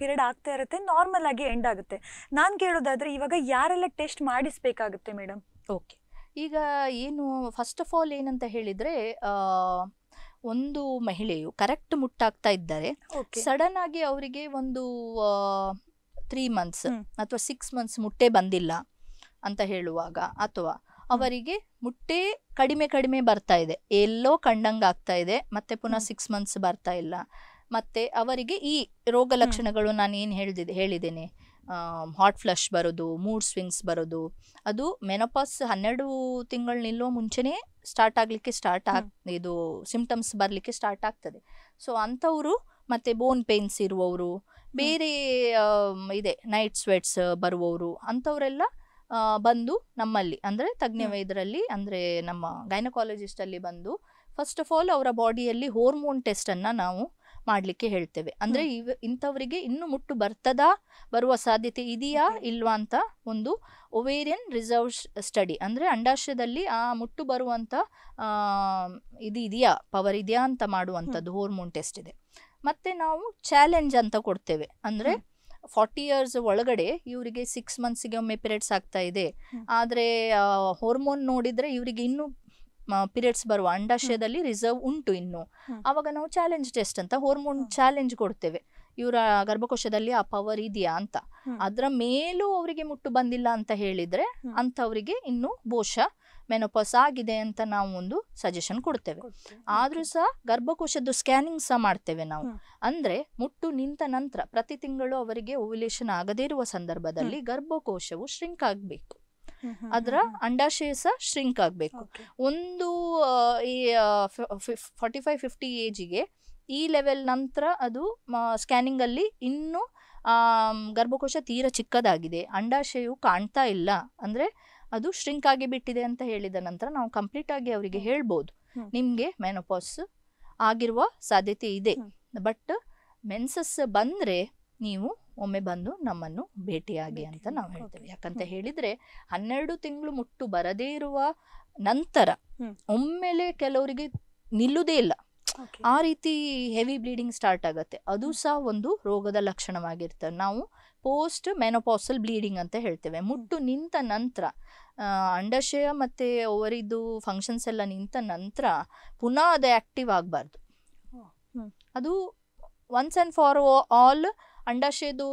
ಪೀರಿಯಡ್ ಆಗ್ತಾ ಇರುತ್ತೆ ನಾರ್ಮಲ್ ಆಗಿ ಎಂಡ್ ಆಗುತ್ತೆ ನಾನು ಕೇಳೋದಾದರೆ ಇವಾಗ ಯಾರೆಲ್ಲ ಟೆಸ್ಟ್ ಮಾಡಿಸ್ಬೇಕಾಗುತ್ತೆ ಮೇಡಮ್ ಓಕೆ ಈಗ ಏನು ಫಸ್ಟ್ ಆಫ್ ಆಲ್ ಏನಂತ ಹೇಳಿದರೆ ಒಂದು ಮಹಿಳೆಯು ಕರೆಕ್ಟ್ ಮುಟ್ಟಾಗ್ತಾ ಇದ್ದಾರೆ ಸಡನ್ ಆಗಿ ಅವರಿಗೆ ಒಂದು ತ್ರೀ ಮಂತ್ಸ್ ಅಥವಾ ಸಿಕ್ಸ್ ಮಂತ್ಸ್ ಮುಟ್ಟೆ ಬಂದಿಲ್ಲ ಅಂತ ಹೇಳುವಾಗ ಅಥವಾ ಅವರಿಗೆ ಮುಟ್ಟೆ ಕಡಿಮೆ ಕಡಿಮೆ ಬರ್ತಾ ಇದೆ ಎಲ್ಲೋ ಆಗ್ತಾ ಇದೆ ಮತ್ತೆ ಪುನಃ ಸಿಕ್ಸ್ ಮಂತ್ಸ್ ಬರ್ತಾ ಇಲ್ಲ ಮತ್ತೆ ಅವರಿಗೆ ಈ ರೋಗ ಲಕ್ಷಣಗಳು ನಾನು ಏನು ಹೇಳಿದೆ ಹೇಳಿದ್ದೇನೆ ಹಾಟ್ ಫ್ಲಶ್ ಬರೋದು ಮೂಡ್ ಸ್ವಿಂಗ್ಸ್ ಬರೋದು ಅದು ಮೆನೋಪಾಸ್ ಹನ್ನೆರಡು ತಿಂಗಳು ನಿಲ್ಲೋ ಮುಂಚೆನೇ ಸ್ಟಾರ್ಟ್ ಆಗಲಿಕ್ಕೆ ಸ್ಟಾರ್ಟ್ ಆಗ್ ಇದು ಸಿಂಪ್ಟಮ್ಸ್ ಬರಲಿಕ್ಕೆ ಸ್ಟಾರ್ಟ್ ಆಗ್ತದೆ ಸೊ ಅಂಥವರು ಮತ್ತೆ ಬೋನ್ ಪೇನ್ಸ್ ಇರುವವರು ಬೇರೆ ಇದೆ ನೈಟ್ ಸ್ವೆಟ್ಸ್ ಬರುವವರು ಅಂಥವರೆಲ್ಲ ಬಂದು ನಮ್ಮಲ್ಲಿ ಅಂದರೆ ತಜ್ಞ ವೈದ್ಯರಲ್ಲಿ ಅಂದರೆ ನಮ್ಮ ಗೈನಕಾಲಜಿಸ್ಟಲ್ಲಿ ಬಂದು ಫಸ್ಟ್ ಆಫ್ ಆಲ್ ಅವರ ಬಾಡಿಯಲ್ಲಿ ಹೋರ್ಮೋನ್ ಟೆಸ್ಟನ್ನು ನಾವು ಮಾಡಲಿಕ್ಕೆ ಹೇಳ್ತೇವೆ ಅಂದರೆ ಇವ ಇಂಥವರಿಗೆ ಇನ್ನೂ ಮುಟ್ಟು ಬರ್ತದಾ ಬರುವ ಸಾಧ್ಯತೆ ಇದೆಯಾ ಇಲ್ವಾ ಅಂತ ಒಂದು ಒವೇರಿಯನ್ ರಿಸರ್ವ್ ಸ್ಟಡಿ ಅಂದರೆ ಅಂಡಾಶಯದಲ್ಲಿ ಆ ಮುಟ್ಟು ಬರುವಂಥ ಇದು ಇದೆಯಾ ಪವರ್ ಇದೆಯಾ ಅಂತ ಮಾಡುವಂಥದ್ದು ಹೋರ್ಮೋನ್ ಟೆಸ್ಟ್ ಇದೆ ಮತ್ತೆ ನಾವು ಚಾಲೆಂಜ್ ಅಂತ ಕೊಡ್ತೇವೆ ಅಂದ್ರೆ ಫಾರ್ಟಿ ಇಯರ್ಸ್ ಒಳಗಡೆ ಇವರಿಗೆ ಸಿಕ್ಸ್ ಮಂತ್ಸಿಗೆ ಒಮ್ಮೆ ಪಿರಿಯಡ್ಸ್ ಆಗ್ತಾ ಇದೆ ಆದರೆ ಹಾರ್ಮೋನ್ ನೋಡಿದರೆ ಇವರಿಗೆ ಇನ್ನೂ ಪಿರಿಯಡ್ಸ್ ಬರುವ ಅಂಡಾಶಯದಲ್ಲಿ ರಿಸರ್ವ್ ಉಂಟು ಇನ್ನು ಆವಾಗ ನಾವು ಚಾಲೆಂಜ್ ಟೆಸ್ಟ್ ಅಂತ ಹಾರ್ಮೋನ್ ಚಾಲೆಂಜ್ ಕೊಡ್ತೇವೆ ಇವರ ಗರ್ಭಕೋಶದಲ್ಲಿ ಆ ಪವರ್ ಇದೆಯಾ ಅಂತ ಅದರ ಮೇಲೂ ಅವರಿಗೆ ಮುಟ್ಟು ಬಂದಿಲ್ಲ ಅಂತ ಹೇಳಿದರೆ ಅಂಥವರಿಗೆ ಇನ್ನೂ ಬಹುಶಃ ಮೆನೋಪಾಸ್ ಆಗಿದೆ ಅಂತ ನಾವು ಒಂದು ಸಜೆಷನ್ ಕೊಡ್ತೇವೆ ಆದರೂ ಸಹ ಗರ್ಭಕೋಶದ್ದು ಸ್ಕ್ಯಾನಿಂಗ್ ಸಹ ಮಾಡ್ತೇವೆ ನಾವು ಅಂದರೆ ಮುಟ್ಟು ನಿಂತ ನಂತರ ಪ್ರತಿ ತಿಂಗಳು ಅವರಿಗೆ ಓವಿಲೇಷನ್ ಆಗದೇ ಇರುವ ಸಂದರ್ಭದಲ್ಲಿ ಗರ್ಭಕೋಶವು ಶ್ರಿಂಕ್ ಆಗಬೇಕು ಅದರ ಅಂಡಾಶಯ ಸಹ ಶ್ರಿಂಕ್ ಆಗಬೇಕು ಒಂದು ಈ ಫಾರ್ಟಿ ಫೈವ್ ಫಿಫ್ಟಿ ಏಜಿಗೆ ಈ ಲೆವೆಲ್ ನಂತರ ಅದು ಸ್ಕ್ಯಾನಿಂಗಲ್ಲಿ ಇನ್ನೂ ಗರ್ಭಕೋಶ ತೀರ ಚಿಕ್ಕದಾಗಿದೆ ಅಂಡಾಶಯವು ಕಾಣ್ತಾ ಇಲ್ಲ ಅಂದರೆ ಅದು ಶ್ರಿಂಕ್ ಆಗಿ ಬಿಟ್ಟಿದೆ ಅಂತ ಹೇಳಿದ ನಂತರ ನಾವು ಕಂಪ್ಲೀಟ್ ಆಗಿ ಅವರಿಗೆ ಹೇಳ್ಬೋದು ನಿಮಗೆ ಮೆನೋಪಾಸ್ ಆಗಿರುವ ಸಾಧ್ಯತೆ ಇದೆ ಬಟ್ ಮೆನ್ಸಸ್ ಬಂದರೆ ನೀವು ಒಮ್ಮೆ ಬಂದು ನಮ್ಮನ್ನು ಭೇಟಿಯಾಗಿ ಅಂತ ನಾವು ಹೇಳ್ತೇವೆ ಯಾಕಂತ ಹೇಳಿದ್ರೆ ಹನ್ನೆರಡು ತಿಂಗಳು ಮುಟ್ಟು ಬರದೇ ಇರುವ ನಂತರ ಒಮ್ಮೆಲೆ ಕೆಲವರಿಗೆ ನಿಲ್ಲುದೇ ಇಲ್ಲ ಆ ರೀತಿ ಹೆವಿ ಬ್ಲೀಡಿಂಗ್ ಸ್ಟಾರ್ಟ್ ಆಗುತ್ತೆ ಅದು ಸಹ ಒಂದು ರೋಗದ ಲಕ್ಷಣವಾಗಿರ್ತದೆ ನಾವು ಪೋಸ್ಟ್ ಮೆನೋಪಾಸಲ್ ಬ್ಲೀಡಿಂಗ್ ಅಂತ ಹೇಳ್ತೇವೆ ಮುಟ್ಟು ನಿಂತ ನಂತರ ಅಂಡಶಯ ಮತ್ತು ಓವರಿದು ಫಂಕ್ಷನ್ಸ್ ಎಲ್ಲ ನಿಂತ ನಂತರ ಪುನಃ ಅದು ಆ್ಯಕ್ಟಿವ್ ಆಗಬಾರ್ದು ಅದು ಒನ್ಸ್ ಆ್ಯಂಡ್ ಫಾರ್ ಆಲ್ ಅಂಡಾಶಯದು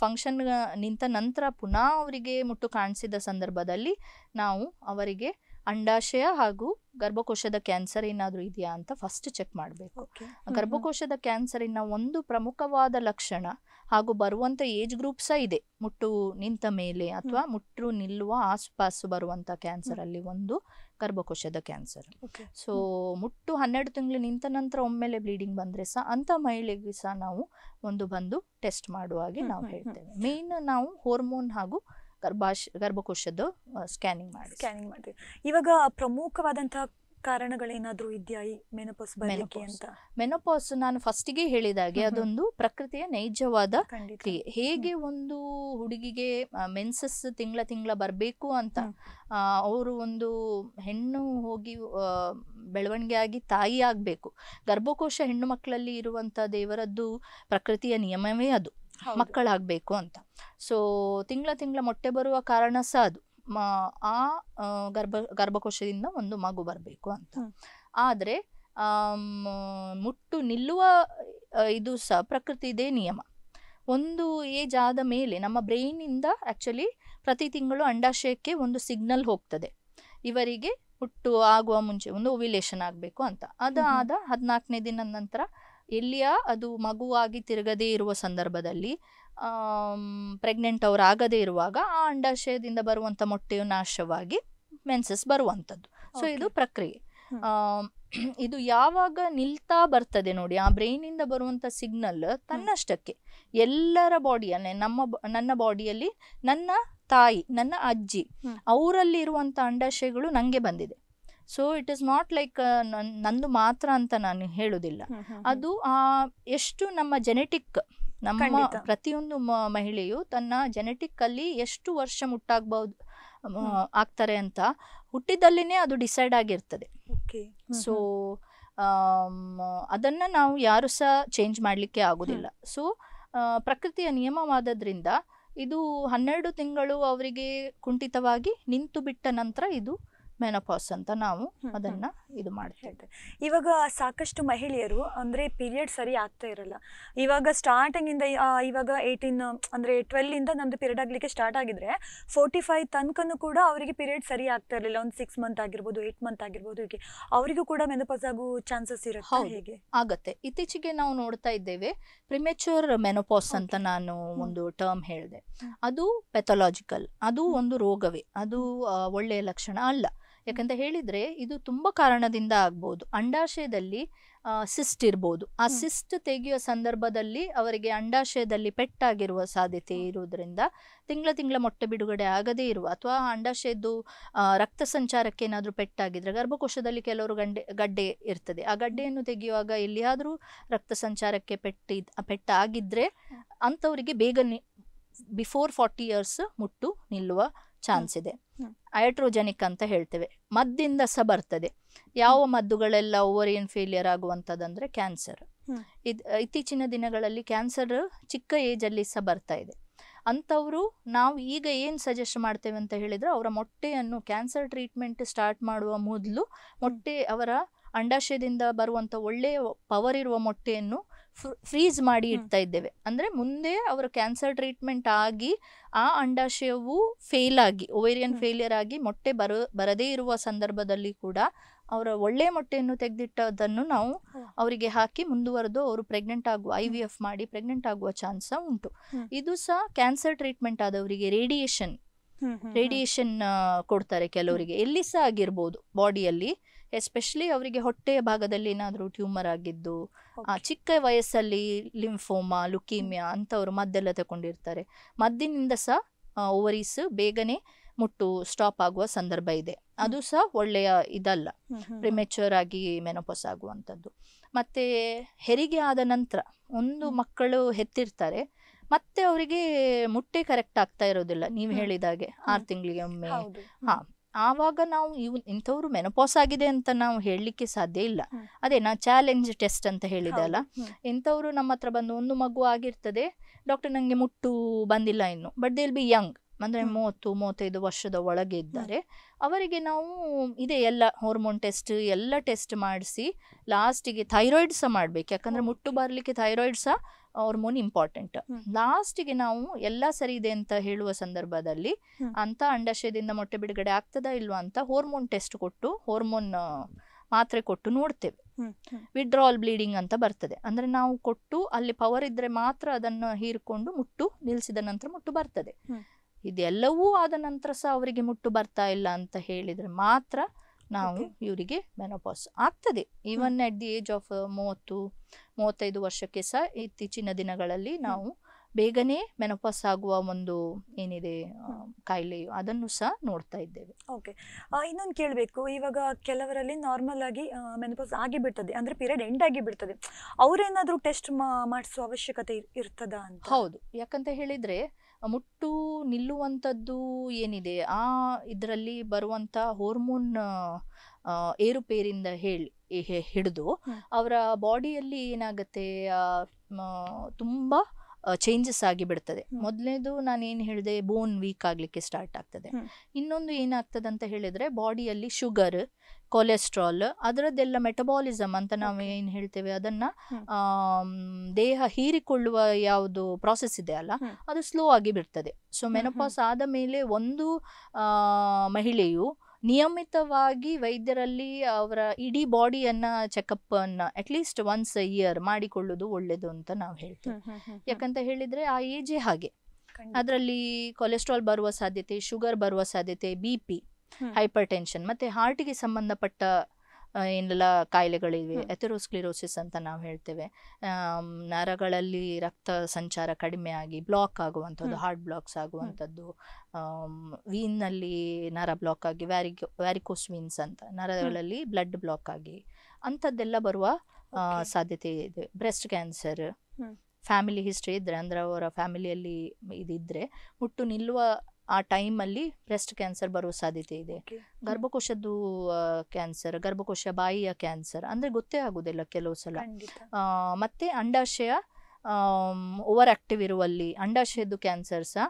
ಫಂಕ್ಷನ್ ನಿಂತ ನಂತರ ಪುನಃ ಅವರಿಗೆ ಮುಟ್ಟು ಕಾಣಿಸಿದ ಸಂದರ್ಭದಲ್ಲಿ ನಾವು ಅವರಿಗೆ ಅಂಡಾಶಯ ಹಾಗೂ ಗರ್ಭಕೋಶದ ಕ್ಯಾನ್ಸರ್ ಏನಾದರೂ ಇದೆಯಾ ಅಂತ ಫಸ್ಟ್ ಚೆಕ್ ಮಾಡಬೇಕು ಗರ್ಭಕೋಶದ ಕ್ಯಾನ್ಸರಿನ ಒಂದು ಪ್ರಮುಖವಾದ ಲಕ್ಷಣ ಹಾಗೂ ಬರುವಂಥ ಏಜ್ ಗ್ರೂಪ್ ಸಹ ಇದೆ ಮುಟ್ಟು ನಿಂತ ಮೇಲೆ ಅಥವಾ ಮುಟ್ಟು ನಿಲ್ಲುವ ಆಸುಪಾಸು ಬರುವಂಥ ಕ್ಯಾನ್ಸರ್ ಅಲ್ಲಿ ಒಂದು ಗರ್ಭಕೋಶದ ಕ್ಯಾನ್ಸರ್ ಸೊ ಮುಟ್ಟು ಹನ್ನೆರಡು ತಿಂಗಳು ನಿಂತ ನಂತರ ಒಮ್ಮೆಲೆ ಬ್ಲೀಡಿಂಗ್ ಬಂದರೆ ಸಹ ಅಂಥ ಮಹಿಳೆಗೆ ಸಹ ನಾವು ಒಂದು ಬಂದು ಟೆಸ್ಟ್ ಮಾಡುವ ಹಾಗೆ ನಾವು ಹೇಳ್ತೇವೆ ಮೇನ್ ನಾವು ಹಾರ್ಮೋನ್ ಹಾಗೂ ಗರ್ಭಾಶ ಗರ್ಭಕೋಶದ್ದು ಸ್ಕ್ಯಾನಿಂಗ್ ಮಾಡಿ ಸ್ಕ್ಯಾನಿಂಗ್ ಮಾಡ್ತೀವಿ ಇವಾಗ ಪ್ರಮುಖವಾದಂತಹ ಕಾರಣಗಳೇನಾದ್ರೂ ಇದೆಯಾ ಈ ಮೆನೋಪಾಸ್ ಬರಲಿಕ್ಕೆ ಅಂತ ಮೆನೋಪಾಸ್ ನಾನು ಫಸ್ಟಿಗೆ ಹೇಳಿದಾಗೆ ಅದೊಂದು ಪ್ರಕೃತಿಯ ನೈಜವಾದ ಕ್ರಿಯೆ ಹೇಗೆ ಒಂದು ಹುಡುಗಿಗೆ ಮೆನ್ಸಸ್ ತಿಂಗಳ ತಿಂಗಳ ಬರಬೇಕು ಅಂತ ಅವರು ಒಂದು ಹೆಣ್ಣು ಹೋಗಿ ಬೆಳವಣಿಗೆ ಆಗಿ ತಾಯಿ ಆಗಬೇಕು ಗರ್ಭಕೋಶ ಹೆಣ್ಣು ಮಕ್ಕಳಲ್ಲಿ ಇರುವಂಥ ದೇವರದ್ದು ಪ್ರಕೃತಿಯ ನಿಯಮವೇ ಅದು ಮಕ್ಕಳಾಗಬೇಕು ಅಂತ ಸೊ ತಿಂಗಳ ತಿಂಗಳ ಮೊಟ್ಟೆ ಬರುವ ಕಾರಣ ಸಹ ಅದು ಆ ಗರ್ಭ ಗರ್ಭಕೋಶದಿಂದ ಒಂದು ಮಗು ಬರಬೇಕು ಅಂತ ಆದರೆ ಮುಟ್ಟು ನಿಲ್ಲುವ ಇದು ಸಹ ಇದೇ ನಿಯಮ ಒಂದು ಏಜ್ ಆದ ಮೇಲೆ ನಮ್ಮ ಬ್ರೈನಿಂದ ಆ್ಯಕ್ಚುಲಿ ಪ್ರತಿ ತಿಂಗಳು ಅಂಡಾಶಯಕ್ಕೆ ಒಂದು ಸಿಗ್ನಲ್ ಹೋಗ್ತದೆ ಇವರಿಗೆ ಹುಟ್ಟು ಆಗುವ ಮುಂಚೆ ಒಂದು ಓವಿಲೇಷನ್ ಆಗಬೇಕು ಅಂತ ಅದು ಆದ ಹದಿನಾಲ್ಕನೇ ದಿನದ ನಂತರ ಎಲ್ಲಿಯ ಅದು ಮಗುವಾಗಿ ತಿರುಗದೇ ಇರುವ ಸಂದರ್ಭದಲ್ಲಿ ಪ್ರೆಗ್ನೆಂಟ್ ಅವ್ರು ಆಗದೇ ಇರುವಾಗ ಆ ಅಂಡಾಶಯದಿಂದ ಬರುವಂಥ ಮೊಟ್ಟೆಯು ನಾಶವಾಗಿ ಮೆನ್ಸಸ್ ಬರುವಂಥದ್ದು ಸೊ ಇದು ಪ್ರಕ್ರಿಯೆ ಇದು ಯಾವಾಗ ನಿಲ್ತಾ ಬರ್ತದೆ ನೋಡಿ ಆ ಬ್ರೈನಿಂದ ಬರುವಂಥ ಸಿಗ್ನಲ್ ತನ್ನಷ್ಟಕ್ಕೆ ಎಲ್ಲರ ಬಾಡಿಯನ್ನೇ ನಮ್ಮ ನನ್ನ ಬಾಡಿಯಲ್ಲಿ ನನ್ನ ತಾಯಿ ನನ್ನ ಅಜ್ಜಿ ಅವರಲ್ಲಿ ಇರುವಂಥ ಅಂಡಾಶಯಗಳು ನನಗೆ ಬಂದಿದೆ so it is not like ನಂದು ಮಾತ್ರ ಅಂತ ನಾನು ಹೇಳುವುದಿಲ್ಲ ಅದು ಆ ಎಷ್ಟು ನಮ್ಮ ಜೆನೆಟಿಕ್ ನಮ್ಮ ಪ್ರತಿಯೊಂದು ಮಹಿಳೆಯು ತನ್ನ ಜೆನೆಟಿಕ್ ಅಲ್ಲಿ ಎಷ್ಟು ವರ್ಷ ಮುಟ್ಟಾಗಬಹುದು ಆಗ್ತಾರೆ ಅಂತ ಹುಟ್ಟಿದಲ್ಲಿನೇ ಅದು ಡಿಸೈಡ್ ಆಗಿರ್ತದೆ ಸೊ ಅದನ್ನ ನಾವು ಯಾರು ಸಹ ಚೇಂಜ್ ಮಾಡಲಿಕ್ಕೆ ಆಗುದಿಲ್ಲ ಸೊ ಪ್ರಕೃತಿಯ ನಿಯಮವಾದದ್ರಿಂದ ಇದು ಹನ್ನೆರಡು ತಿಂಗಳು ಅವರಿಗೆ ಕುಂಠಿತವಾಗಿ ನಿಂತು ಬಿಟ್ಟ ನಂತರ ಇದು ಮೆನೋಪಾಸ್ ಅಂತ ನಾವು ಅದನ್ನ ಇದು ಮಾಡ್ತೇವೆ ಇವಾಗ ಸಾಕಷ್ಟು ಮಹಿಳೆಯರು ಅಂದ್ರೆ ಪೀರಿಯಡ್ ಸರಿ ಆಗ್ತಾ ಇರಲ್ಲ ಇವಾಗ ಸ್ಟಾರ್ಟಿಂಗ್ ಇಂದ ಇವಾಗ ಏಯ್ಟೀನ್ ಅಂದ್ರೆ ಟ್ವೆಲ್ ಇಂದ ನಮ್ದು ಪೀರಿಯಡ್ ಆಗ್ಲಿಕ್ಕೆ ಸ್ಟಾರ್ಟ್ ಆಗಿದ್ರೆ ಫೋರ್ಟಿ ಫೈವ್ ತನಕನೂ ಕೂಡ ಅವರಿಗೆ ಪೀರಿಯಡ್ ಸರಿ ಆಗ್ತಾ ಇರಲಿಲ್ಲ ಒಂದು ಸಿಕ್ಸ್ ಮಂತ್ ಆಗಿರ್ಬೋದು ಏಟ್ ಮಂತ್ ಆಗಿರ್ಬೋದು ಹೀಗೆ ಅವರಿಗೂ ಕೂಡ ಮೆನೋಪಾಸ್ ಆಗೋ ಚಾನ್ಸಸ್ ಇರುತ್ತೆ ಹೇಗೆ ಆಗತ್ತೆ ಇತ್ತೀಚೆಗೆ ನಾವು ನೋಡ್ತಾ ಇದ್ದೇವೆ ಪ್ರಿಮೆಚೂರ್ ಮೆನೋಪಾಸ್ ಅಂತ ನಾನು ಒಂದು ಟರ್ಮ್ ಹೇಳಿದೆ ಅದು ಪೆಥೊಲಾಜಿಕಲ್ ಅದು ಒಂದು ರೋಗವೇ ಅದು ಒಳ್ಳೆಯ ಲಕ್ಷಣ ಅಲ್ಲ ಯಾಕಂತ ಹೇಳಿದ್ರೆ ಇದು ತುಂಬ ಕಾರಣದಿಂದ ಆಗ್ಬೋದು ಅಂಡಾಶಯದಲ್ಲಿ ಸಿಸ್ಟ್ ಇರ್ಬೋದು ಆ ಸಿಸ್ಟ್ ತೆಗೆಯುವ ಸಂದರ್ಭದಲ್ಲಿ ಅವರಿಗೆ ಅಂಡಾಶಯದಲ್ಲಿ ಪೆಟ್ಟಾಗಿರುವ ಸಾಧ್ಯತೆ ಇರುವುದರಿಂದ ತಿಂಗಳ ತಿಂಗಳ ಮೊಟ್ಟೆ ಬಿಡುಗಡೆ ಆಗದೇ ಇರುವ ಅಥವಾ ಅಂಡಾಶಯದ್ದು ರಕ್ತ ಸಂಚಾರಕ್ಕೆ ಏನಾದರೂ ಪೆಟ್ಟಾಗಿದ್ರೆ ಗರ್ಭಕೋಶದಲ್ಲಿ ಕೆಲವರು ಗಂಡೆ ಗಡ್ಡೆ ಇರ್ತದೆ ಆ ಗಡ್ಡೆಯನ್ನು ತೆಗೆಯುವಾಗ ಎಲ್ಲಿಯಾದರೂ ರಕ್ತ ಸಂಚಾರಕ್ಕೆ ಪೆಟ್ಟಿ ಪೆಟ್ಟಾಗಿದ್ದರೆ ಅಂಥವರಿಗೆ ಬೇಗನೆ ಬಿಫೋರ್ ಫಾರ್ಟಿ ಇಯರ್ಸ್ ಮುಟ್ಟು ನಿಲ್ಲುವ ಚಾನ್ಸ್ ಇದೆ ಹೈಡ್ರೋಜೆನಿಕ್ ಅಂತ ಹೇಳ್ತೇವೆ ಮದ್ದಿಂದ ಸಹ ಬರ್ತದೆ ಯಾವ ಮದ್ದುಗಳೆಲ್ಲ ಓವರಿಯನ್ ಫೇಲಿಯರ್ ಆಗುವಂಥದ್ದಂದ್ರೆ ಕ್ಯಾನ್ಸರ್ ಇದು ಇತ್ತೀಚಿನ ದಿನಗಳಲ್ಲಿ ಕ್ಯಾನ್ಸರ್ ಚಿಕ್ಕ ಏಜಲ್ಲಿ ಸಹ ಬರ್ತಾ ಇದೆ ಅಂಥವರು ನಾವು ಈಗ ಏನು ಸಜೆಸ್ಟ್ ಮಾಡ್ತೇವೆ ಅಂತ ಹೇಳಿದ್ರೆ ಅವರ ಮೊಟ್ಟೆಯನ್ನು ಕ್ಯಾನ್ಸರ್ ಟ್ರೀಟ್ಮೆಂಟ್ ಸ್ಟಾರ್ಟ್ ಮಾಡುವ ಮೊದಲು ಮೊಟ್ಟೆ ಅವರ ಅಂಡಾಶಯದಿಂದ ಬರುವಂಥ ಒಳ್ಳೆಯ ಪವರ್ ಇರುವ ಮೊಟ್ಟೆಯನ್ನು ಫ್ರೀಸ್ ಮಾಡಿ ಇಡ್ತಾ ಇದ್ದೇವೆ ಅಂದರೆ ಮುಂದೆ ಅವರ ಕ್ಯಾನ್ಸರ್ ಟ್ರೀಟ್ಮೆಂಟ್ ಆಗಿ ಆ ಅಂಡಾಶಯವು ಫೇಲ್ ಆಗಿ ಓವೇರಿಯನ್ ಫೇಲಿಯರ್ ಆಗಿ ಮೊಟ್ಟೆ ಬರೋ ಬರದೇ ಇರುವ ಸಂದರ್ಭದಲ್ಲಿ ಕೂಡ ಅವರ ಒಳ್ಳೆ ಮೊಟ್ಟೆಯನ್ನು ತೆಗೆದಿಟ್ಟದನ್ನು ನಾವು ಅವರಿಗೆ ಹಾಕಿ ಮುಂದುವರೆದು ಅವರು ಪ್ರೆಗ್ನೆಂಟ್ ಆಗುವ ಐ ವಿ ಎಫ್ ಮಾಡಿ ಪ್ರೆಗ್ನೆಂಟ್ ಆಗುವ ಚಾನ್ಸ್ ಉಂಟು ಇದು ಸಹ ಕ್ಯಾನ್ಸರ್ ಟ್ರೀಟ್ಮೆಂಟ್ ಆದವರಿಗೆ ರೇಡಿಯೇಷನ್ ರೇಡಿಯೇಷನ್ ಕೊಡ್ತಾರೆ ಕೆಲವರಿಗೆ ಎಲ್ಲಿ ಸಹ ಆಗಿರ್ಬೋದು ಬಾಡಿಯಲ್ಲಿ ಎಸ್ಪೆಷಲಿ ಅವರಿಗೆ ಹೊಟ್ಟೆಯ ಭಾಗದಲ್ಲಿ ಏನಾದರೂ ಟ್ಯೂಮರ್ ಆಗಿದ್ದು ಚಿಕ್ಕ ವಯಸ್ಸಲ್ಲಿ ಲಿಂಫೋಮಾ ಲುಕೀಮಿಯಾ ಅಂಥವ್ರು ಮದ್ದೆಲ್ಲ ತಗೊಂಡಿರ್ತಾರೆ ಮದ್ದಿನಿಂದ ಸಹ ಓವರೀಸ್ ಬೇಗನೆ ಮುಟ್ಟು ಸ್ಟಾಪ್ ಆಗುವ ಸಂದರ್ಭ ಇದೆ ಅದು ಸಹ ಒಳ್ಳೆಯ ಇದಲ್ಲ ಪ್ರಿಮೆಚೂರ್ ಆಗಿ ಮೆನೋಪಸ್ ಆಗುವಂಥದ್ದು ಮತ್ತೆ ಹೆರಿಗೆ ಆದ ನಂತರ ಒಂದು ಮಕ್ಕಳು ಹೆತ್ತಿರ್ತಾರೆ ಮತ್ತೆ ಅವರಿಗೆ ಮುಟ್ಟೆ ಕರೆಕ್ಟ್ ಆಗ್ತಾ ಇರೋದಿಲ್ಲ ನೀವು ಹೇಳಿದಾಗೆ ಆರು ತಿಂಗಳಿಗೆ ಒಮ್ಮೆ ಹಾ ಆವಾಗ ನಾವು ಇವ್ ಇಂಥವ್ರು ಮೆನಪಾಸ್ ಆಗಿದೆ ಅಂತ ನಾವು ಹೇಳಲಿಕ್ಕೆ ಸಾಧ್ಯ ಇಲ್ಲ ಅದೇ ನಾ ಚಾಲೆಂಜ್ ಟೆಸ್ಟ್ ಅಂತ ಹೇಳಿದೆ ಅಲ್ಲ ಇಂಥವ್ರು ನಮ್ಮ ಹತ್ರ ಬಂದು ಒಂದು ಮಗು ಆಗಿರ್ತದೆ ಡಾಕ್ಟರ್ ನನಗೆ ಮುಟ್ಟು ಬಂದಿಲ್ಲ ಇನ್ನು but they will be young ಅಂದ್ರೆ ಮೂವತ್ತು ಮೂವತ್ತೈದು ವರ್ಷದ ಒಳಗೆ ಇದ್ದಾರೆ ಅವರಿಗೆ ನಾವು ಇದೆ ಎಲ್ಲ ಹಾರ್ಮೋನ್ ಟೆಸ್ಟ್ ಎಲ್ಲ ಟೆಸ್ಟ್ ಮಾಡಿಸಿ ಲಾಸ್ಟಿಗೆ ಥೈರಾಯ್ಡ್ ಸಹ ಮಾಡ್ಬೇಕು ಯಾಕಂದ್ರೆ ಮುಟ್ಟು ಬರಲಿಕ್ಕೆ ಥೈರಾಯ್ಡ್ ಸಹ ಹಾರ್ಮೋನ್ ಇಂಪಾರ್ಟೆಂಟ್ ಲಾಸ್ಟಿಗೆ ನಾವು ಎಲ್ಲ ಸರಿ ಇದೆ ಅಂತ ಹೇಳುವ ಸಂದರ್ಭದಲ್ಲಿ ಅಂತ ಅಂಡಾಶಯದಿಂದ ಮೊಟ್ಟೆ ಬಿಡುಗಡೆ ಆಗ್ತದಾ ಇಲ್ವಾ ಅಂತ ಹಾರ್ಮೋನ್ ಟೆಸ್ಟ್ ಕೊಟ್ಟು ಹಾರ್ಮೋನ್ ಮಾತ್ರೆ ಕೊಟ್ಟು ನೋಡ್ತೇವೆ ವಿಡ್ರಾಲ್ ಬ್ಲೀಡಿಂಗ್ ಅಂತ ಬರ್ತದೆ ಅಂದ್ರೆ ನಾವು ಕೊಟ್ಟು ಅಲ್ಲಿ ಪವರ್ ಇದ್ರೆ ಮಾತ್ರ ಅದನ್ನು ಹೀರಿಕೊಂಡು ಮುಟ್ಟು ನಿಲ್ಸಿದ ನಂತರ ಮುಟ್ಟು ಬರ್ತದೆ ಇದೆಲ್ಲವೂ ಆದ ನಂತರ ಸಹ ಅವರಿಗೆ ಮುಟ್ಟು ಬರ್ತಾ ಇಲ್ಲ ಅಂತ ಹೇಳಿದರೆ ಮಾತ್ರ ನಾವು ಇವರಿಗೆ ಮೆನೋಪಾಸ್ ಆಗ್ತದೆ even at the age of ಮೂವತ್ತು ಮೂವತ್ತೈದು ವರ್ಷಕ್ಕೆ ಸಹ ಇತ್ತೀಚಿನ ದಿನಗಳಲ್ಲಿ ನಾವು ಬೇಗನೆ ಮೆನಪಾಸ್ ಆಗುವ ಒಂದು ಏನಿದೆ ಕಾಯಿಲೆಯು ಅದನ್ನು ಸಹ ನೋಡ್ತಾ ಇದ್ದೇವೆ ಓಕೆ ಇನ್ನೊಂದು ಕೇಳಬೇಕು ಇವಾಗ ಕೆಲವರಲ್ಲಿ ನಾರ್ಮಲ್ ಆಗಿ ಮೆನಪಾಸ್ ಆಗಿಬಿಡ್ತದೆ ಅಂದರೆ ಪೀರಿಯಡ್ ಎಂಡ್ ಬಿಡ್ತದೆ ಅವರೇನಾದರೂ ಟೆಸ್ಟ್ ಮಾಡಿಸುವ ಅವಶ್ಯಕತೆ ಇರ್ತದ ಅಂತ ಹೌದು ಯಾಕಂತ ಹೇಳಿದರೆ ಮುಟ್ಟು ನಿಲ್ಲುವಂಥದ್ದು ಏನಿದೆ ಆ ಇದರಲ್ಲಿ ಬರುವಂಥ ಹೋರ್ಮೋನ್ ಏರುಪೇರಿಂದ ಹೇಳಿ ಹಿಡಿದು ಅವರ ಬಾಡಿಯಲ್ಲಿ ಏನಾಗುತ್ತೆ ತುಂಬ ಚೇಂಜಸ್ ಆಗಿ ಬಿಡ್ತದೆ ಮೊದಲನೇದು ನಾನು ಏನು ಹೇಳಿದೆ ಬೋನ್ ವೀಕ್ ಆಗಲಿಕ್ಕೆ ಸ್ಟಾರ್ಟ್ ಆಗ್ತದೆ ಇನ್ನೊಂದು ಏನಾಗ್ತದೆ ಅಂತ ಹೇಳಿದ್ರೆ ಬಾಡಿಯಲ್ಲಿ ಶುಗರ್ ಕೊಲೆಸ್ಟ್ರಾಲ್ ಅದರದ್ದೆಲ್ಲ ಮೆಟಬಾಲಿಸಮ್ ಅಂತ ನಾವು ಏನು ಹೇಳ್ತೇವೆ ಅದನ್ನ ದೇಹ ಹೀರಿಕೊಳ್ಳುವ ಯಾವುದು ಪ್ರಾಸೆಸ್ ಇದೆ ಅಲ್ಲ ಅದು ಸ್ಲೋ ಆಗಿ ಬಿಡ್ತದೆ ಸೊ ಮೆನೋಪಾಸ್ ಆದ ಮೇಲೆ ಒಂದು ಮಹಿಳೆಯು ನಿಯಮಿತವಾಗಿ ವೈದ್ಯರಲ್ಲಿ ಅವರ ಇಡೀ ಬಾಡಿಯನ್ನು ಚೆಕಪ್ ಅನ್ನು ಅಟ್ಲೀಸ್ಟ್ ಒನ್ಸ್ ಇಯರ್ ಮಾಡಿಕೊಳ್ಳೋದು ಒಳ್ಳೆಯದು ಅಂತ ನಾವು ಹೇಳ್ತೇವೆ ಯಾಕಂತ ಹೇಳಿದರೆ ಆ ಏಜೇ ಹಾಗೆ ಅದರಲ್ಲಿ ಕೊಲೆಸ್ಟ್ರಾಲ್ ಬರುವ ಸಾಧ್ಯತೆ ಶುಗರ್ ಬರುವ ಸಾಧ್ಯತೆ ಬಿ ಪಿ ಹೈಪರ್ ಟೆನ್ಷನ್ ಮತ್ತೆ ಹಾರ್ಟಿಗೆ ಸಂಬಂಧಪಟ್ಟ ಏನೆಲ್ಲ ಕಾಯಿಲೆಗಳಿವೆ ಎಥೆರೋಸ್ಕ್ಲಿರೋಸಿಸ್ ಅಂತ ನಾವು ಹೇಳ್ತೇವೆ ನರಗಳಲ್ಲಿ ರಕ್ತ ಸಂಚಾರ ಕಡಿಮೆ ಆಗಿ ಬ್ಲಾಕ್ ಆಗುವಂಥದ್ದು ಹಾರ್ಟ್ ಬ್ಲಾಕ್ಸ್ ಆಗುವಂಥದ್ದು ವೀನ್ನಲ್ಲಿ ನರ ಬ್ಲಾಕ್ ಆಗಿ ವ್ಯಾರಿ ವ್ಯಾರಿಕೋಸ್ ವೀನ್ಸ್ ಅಂತ ನರಗಳಲ್ಲಿ ಬ್ಲಡ್ ಬ್ಲಾಕ್ ಆಗಿ ಅಂಥದ್ದೆಲ್ಲ ಬರುವ ಸಾಧ್ಯತೆ ಇದೆ ಬ್ರೆಸ್ಟ್ ಕ್ಯಾನ್ಸರ್ ಫ್ಯಾಮಿಲಿ ಹಿಸ್ಟ್ರಿ ಇದ್ರೆ ಅಂದರೆ ಅವರ ಫ್ಯಾಮಿಲಿಯಲ್ಲಿ ಇದಿದ್ದರೆ ಮುಟ್ಟು ನಿಲ್ಲುವ ಆ ಟೈಮಲ್ಲಿ ಬ್ರೆಸ್ಟ್ ಕ್ಯಾನ್ಸರ್ ಬರೋ ಸಾಧ್ಯತೆ ಇದೆ ಗರ್ಭಕೋಶದ್ದು ಕ್ಯಾನ್ಸರ್ ಗರ್ಭಕೋಶ ಬಾಯಿಯ ಕ್ಯಾನ್ಸರ್ ಅಂದರೆ ಗೊತ್ತೇ ಆಗುದಿಲ್ಲ ಕೆಲವು ಸಲ ಮತ್ತೆ ಅಂಡಾಶಯ ಓವರ್ ಆಕ್ಟಿವ್ ಇರುವಲ್ಲಿ ಅಂಡಾಶಯದ್ದು ಕ್ಯಾನ್ಸರ್ ಸಹ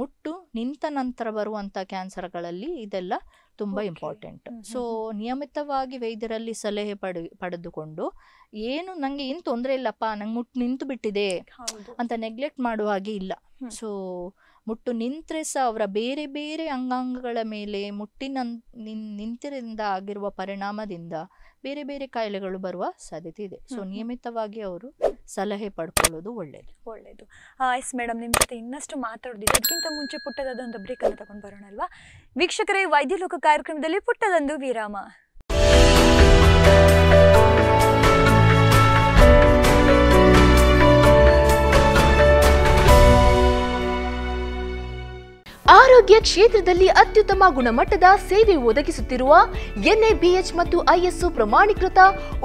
ಮುಟ್ಟು ನಿಂತ ನಂತರ ಬರುವಂಥ ಕ್ಯಾನ್ಸರ್ಗಳಲ್ಲಿ ಇದೆಲ್ಲ ತುಂಬ ಇಂಪಾರ್ಟೆಂಟ್ ಸೊ ನಿಯಮಿತವಾಗಿ ವೈದ್ಯರಲ್ಲಿ ಸಲಹೆ ಪಡೆ ಪಡೆದುಕೊಂಡು ಏನು ನನಗೆ ಏನು ತೊಂದರೆ ಇಲ್ಲಪ್ಪ ನಂಗೆ ಮುಟ್ಟು ನಿಂತು ಬಿಟ್ಟಿದೆ ಅಂತ ನೆಗ್ಲೆಕ್ಟ್ ಮಾಡುವ ಹಾಗೆ ಇಲ್ಲ ಸೊ ಮುಟ್ಟು ನಿಂತರೆ ಸಹ ಅವರ ಬೇರೆ ಬೇರೆ ಅಂಗಾಂಗಗಳ ಮೇಲೆ ಮುಟ್ಟಿನ ನಿಂತಿರಿಂದ ಆಗಿರುವ ಪರಿಣಾಮದಿಂದ ಬೇರೆ ಬೇರೆ ಕಾಯಿಲೆಗಳು ಬರುವ ಸಾಧ್ಯತೆ ಇದೆ ಸೊ ನಿಯಮಿತವಾಗಿ ಅವರು ಸಲಹೆ ಪಡ್ಕೊಳ್ಳೋದು ಒಳ್ಳೆಯದು ಒಳ್ಳೆಯದು ಎಸ್ ಮೇಡಮ್ ನಿಮ್ಮ ಜೊತೆ ಇನ್ನಷ್ಟು ಮಾತಾಡೋದಿದೆ ಅದಕ್ಕಿಂತ ಮುಂಚೆ ಪುಟ್ಟದಾದ ಒಂದು ಬ್ರೇಕನ್ನು ತಗೊಂಡು ಬರೋಣಲ್ವಾ ಅಲ್ವಾ ವೀಕ್ಷಕರೇ ವೈದ್ಯ ಲೋಕ ಕಾರ್ಯಕ್ರಮದಲ್ಲಿ ಪುಟ್ಟದೊಂದು ವಿರಾಮ ಆರೋಗ್ಯ ಕ್ಷೇತ್ರದಲ್ಲಿ ಅತ್ಯುತ್ತಮ ಗುಣಮಟ್ಟದ ಸೇವೆ ಒದಗಿಸುತ್ತಿರುವ ಎನ್ಎಬಿಎಚ್ ಮತ್ತು ಐಎಸ್ಒ ಪ್ರಮಾಣೀಕೃತ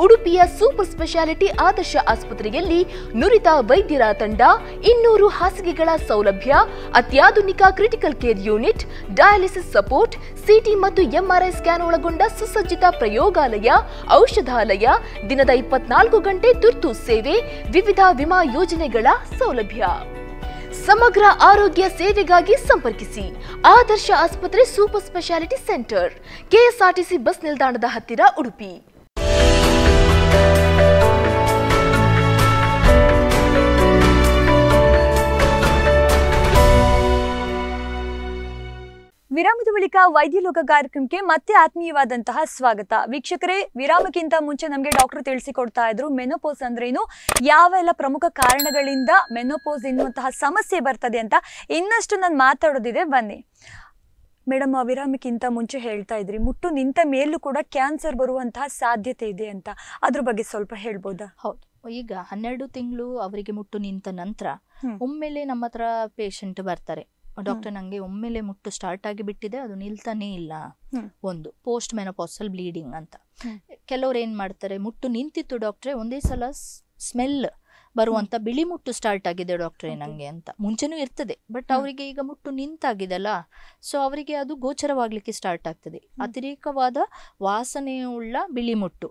ಉಡುಪಿಯ ಸೂಪರ್ ಸ್ಪೆಷಾಲಿಟಿ ಆದರ್ಶ ಆಸ್ಪತ್ರೆಯಲ್ಲಿ ನುರಿತ ವೈದ್ಯರ ತಂಡ ಇನ್ನೂರು ಹಾಸಿಗೆಗಳ ಸೌಲಭ್ಯ ಅತ್ಯಾಧುನಿಕ critical care unit dialysis support CT ಮತ್ತು ಎಂಆರ್ಐ ಸ್ಕ್ಯಾನ್ ಒಳಗೊಂಡ ಸುಸಜ್ಜಿತ ಪ್ರಯೋಗಾಲಯ ಔಷಧಾಲಯ ದಿನದ ಇಪ್ಪತ್ನಾಲ್ಕು ಗಂಟೆ ತುರ್ತು ಸೇವೆ ವಿವಿಧ ವಿಮಾ ಯೋಜನೆಗಳ ಸೌಲಭ್ಯ ಸಮಗ್ರ ಆರೋಗ್ಯ ಸೇವೆಗಾಗಿ ಸಂಪರ್ಕಿಸಿ ಆದರ್ಶ ಆಸ್ಪತ್ರೆ super speciality centre KSRTC bus ನಿಲ್ದಾಣದ ಹತ್ತಿರ ಉಡುಪಿ ವಿರಾಮದ ಬಳಿಕ ಲೋಕ ಕಾರ್ಯಕ್ರಮಕ್ಕೆ ಮತ್ತೆ ಆತ್ಮೀಯವಾದಂತಹ ಸ್ವಾಗತ ವೀಕ್ಷಕರೇ ವಿರಾಮಕ್ಕಿಂತ ಮುಂಚೆ ನಮಗೆ ಡಾಕ್ಟರ್ ತಿಳಿಸಿಕೊಡ್ತಾ ಇದ್ರು ಮೆನೋಪೋಸ್ ಅಂದ್ರೇನು ಎಲ್ಲ ಪ್ರಮುಖ ಕಾರಣಗಳಿಂದ ಮೆನೋಪೋಸ್ ಎನ್ನುವಂತಹ ಸಮಸ್ಯೆ ಬರ್ತದೆ ಅಂತ ಇನ್ನಷ್ಟು ನಾನು ಮಾತಾಡೋದಿದೆ ಬನ್ನಿ ಮೇಡಮ್ ವಿರಾಮಕ್ಕಿಂತ ಮುಂಚೆ ಹೇಳ್ತಾ ಇದ್ರಿ ಮುಟ್ಟು ನಿಂತ ಮೇಲೂ ಕೂಡ ಕ್ಯಾನ್ಸರ್ ಬರುವಂತಹ ಸಾಧ್ಯತೆ ಇದೆ ಅಂತ ಅದ್ರ ಬಗ್ಗೆ ಸ್ವಲ್ಪ ಹೇಳ್ಬೋದಾ ಹೌದು ಈಗ ಹನ್ನೆರಡು ತಿಂಗಳು ಅವರಿಗೆ ಮುಟ್ಟು ನಿಂತ ನಂತರ ಒಮ್ಮೆಲೆ ನಮ್ಮ ಹತ್ರ ಪೇಷಂಟ್ ಬರ್ತಾರೆ ಡಾಕ್ಟರ್ ನಂಗೆ ಒಮ್ಮೆಲೆ ಮುಟ್ಟು ಸ್ಟಾರ್ಟ್ ಆಗಿ ಬಿಟ್ಟಿದೆ ಅದು ನಿಲ್ತಾನೇ ಇಲ್ಲ ಒಂದು ಪೋಸ್ಟ್ ಮೆನೋಪಾಸಲ್ ಬ್ಲೀಡಿಂಗ್ ಅಂತ ಕೆಲವ್ರು ಏನ್ ಮಾಡ್ತಾರೆ ಮುಟ್ಟು ನಿಂತಿತ್ತು ಡಾಕ್ಟ್ರೆ ಒಂದೇ ಸಲ ಸ್ಮೆಲ್ ಬರುವಂತ ಬಿಳಿ ಮುಟ್ಟು ಸ್ಟಾರ್ಟ್ ಆಗಿದೆ ಡಾಕ್ಟ್ರೆ ನಂಗೆ ಅಂತ ಮುಂಚೆನೂ ಇರ್ತದೆ ಬಟ್ ಅವರಿಗೆ ಈಗ ಮುಟ್ಟು ನಿಂತಾಗಿದೆ ಅಲ್ಲ ಸೊ ಅವರಿಗೆ ಅದು ಗೋಚರವಾಗ್ಲಿಕ್ಕೆ ಸ್ಟಾರ್ಟ್ ಆಗ್ತದೆ ಅತಿರೇಕವಾದ ವಾಸನೆಯುಳ್ಳ ಬಿಳಿ ಮುಟ್ಟು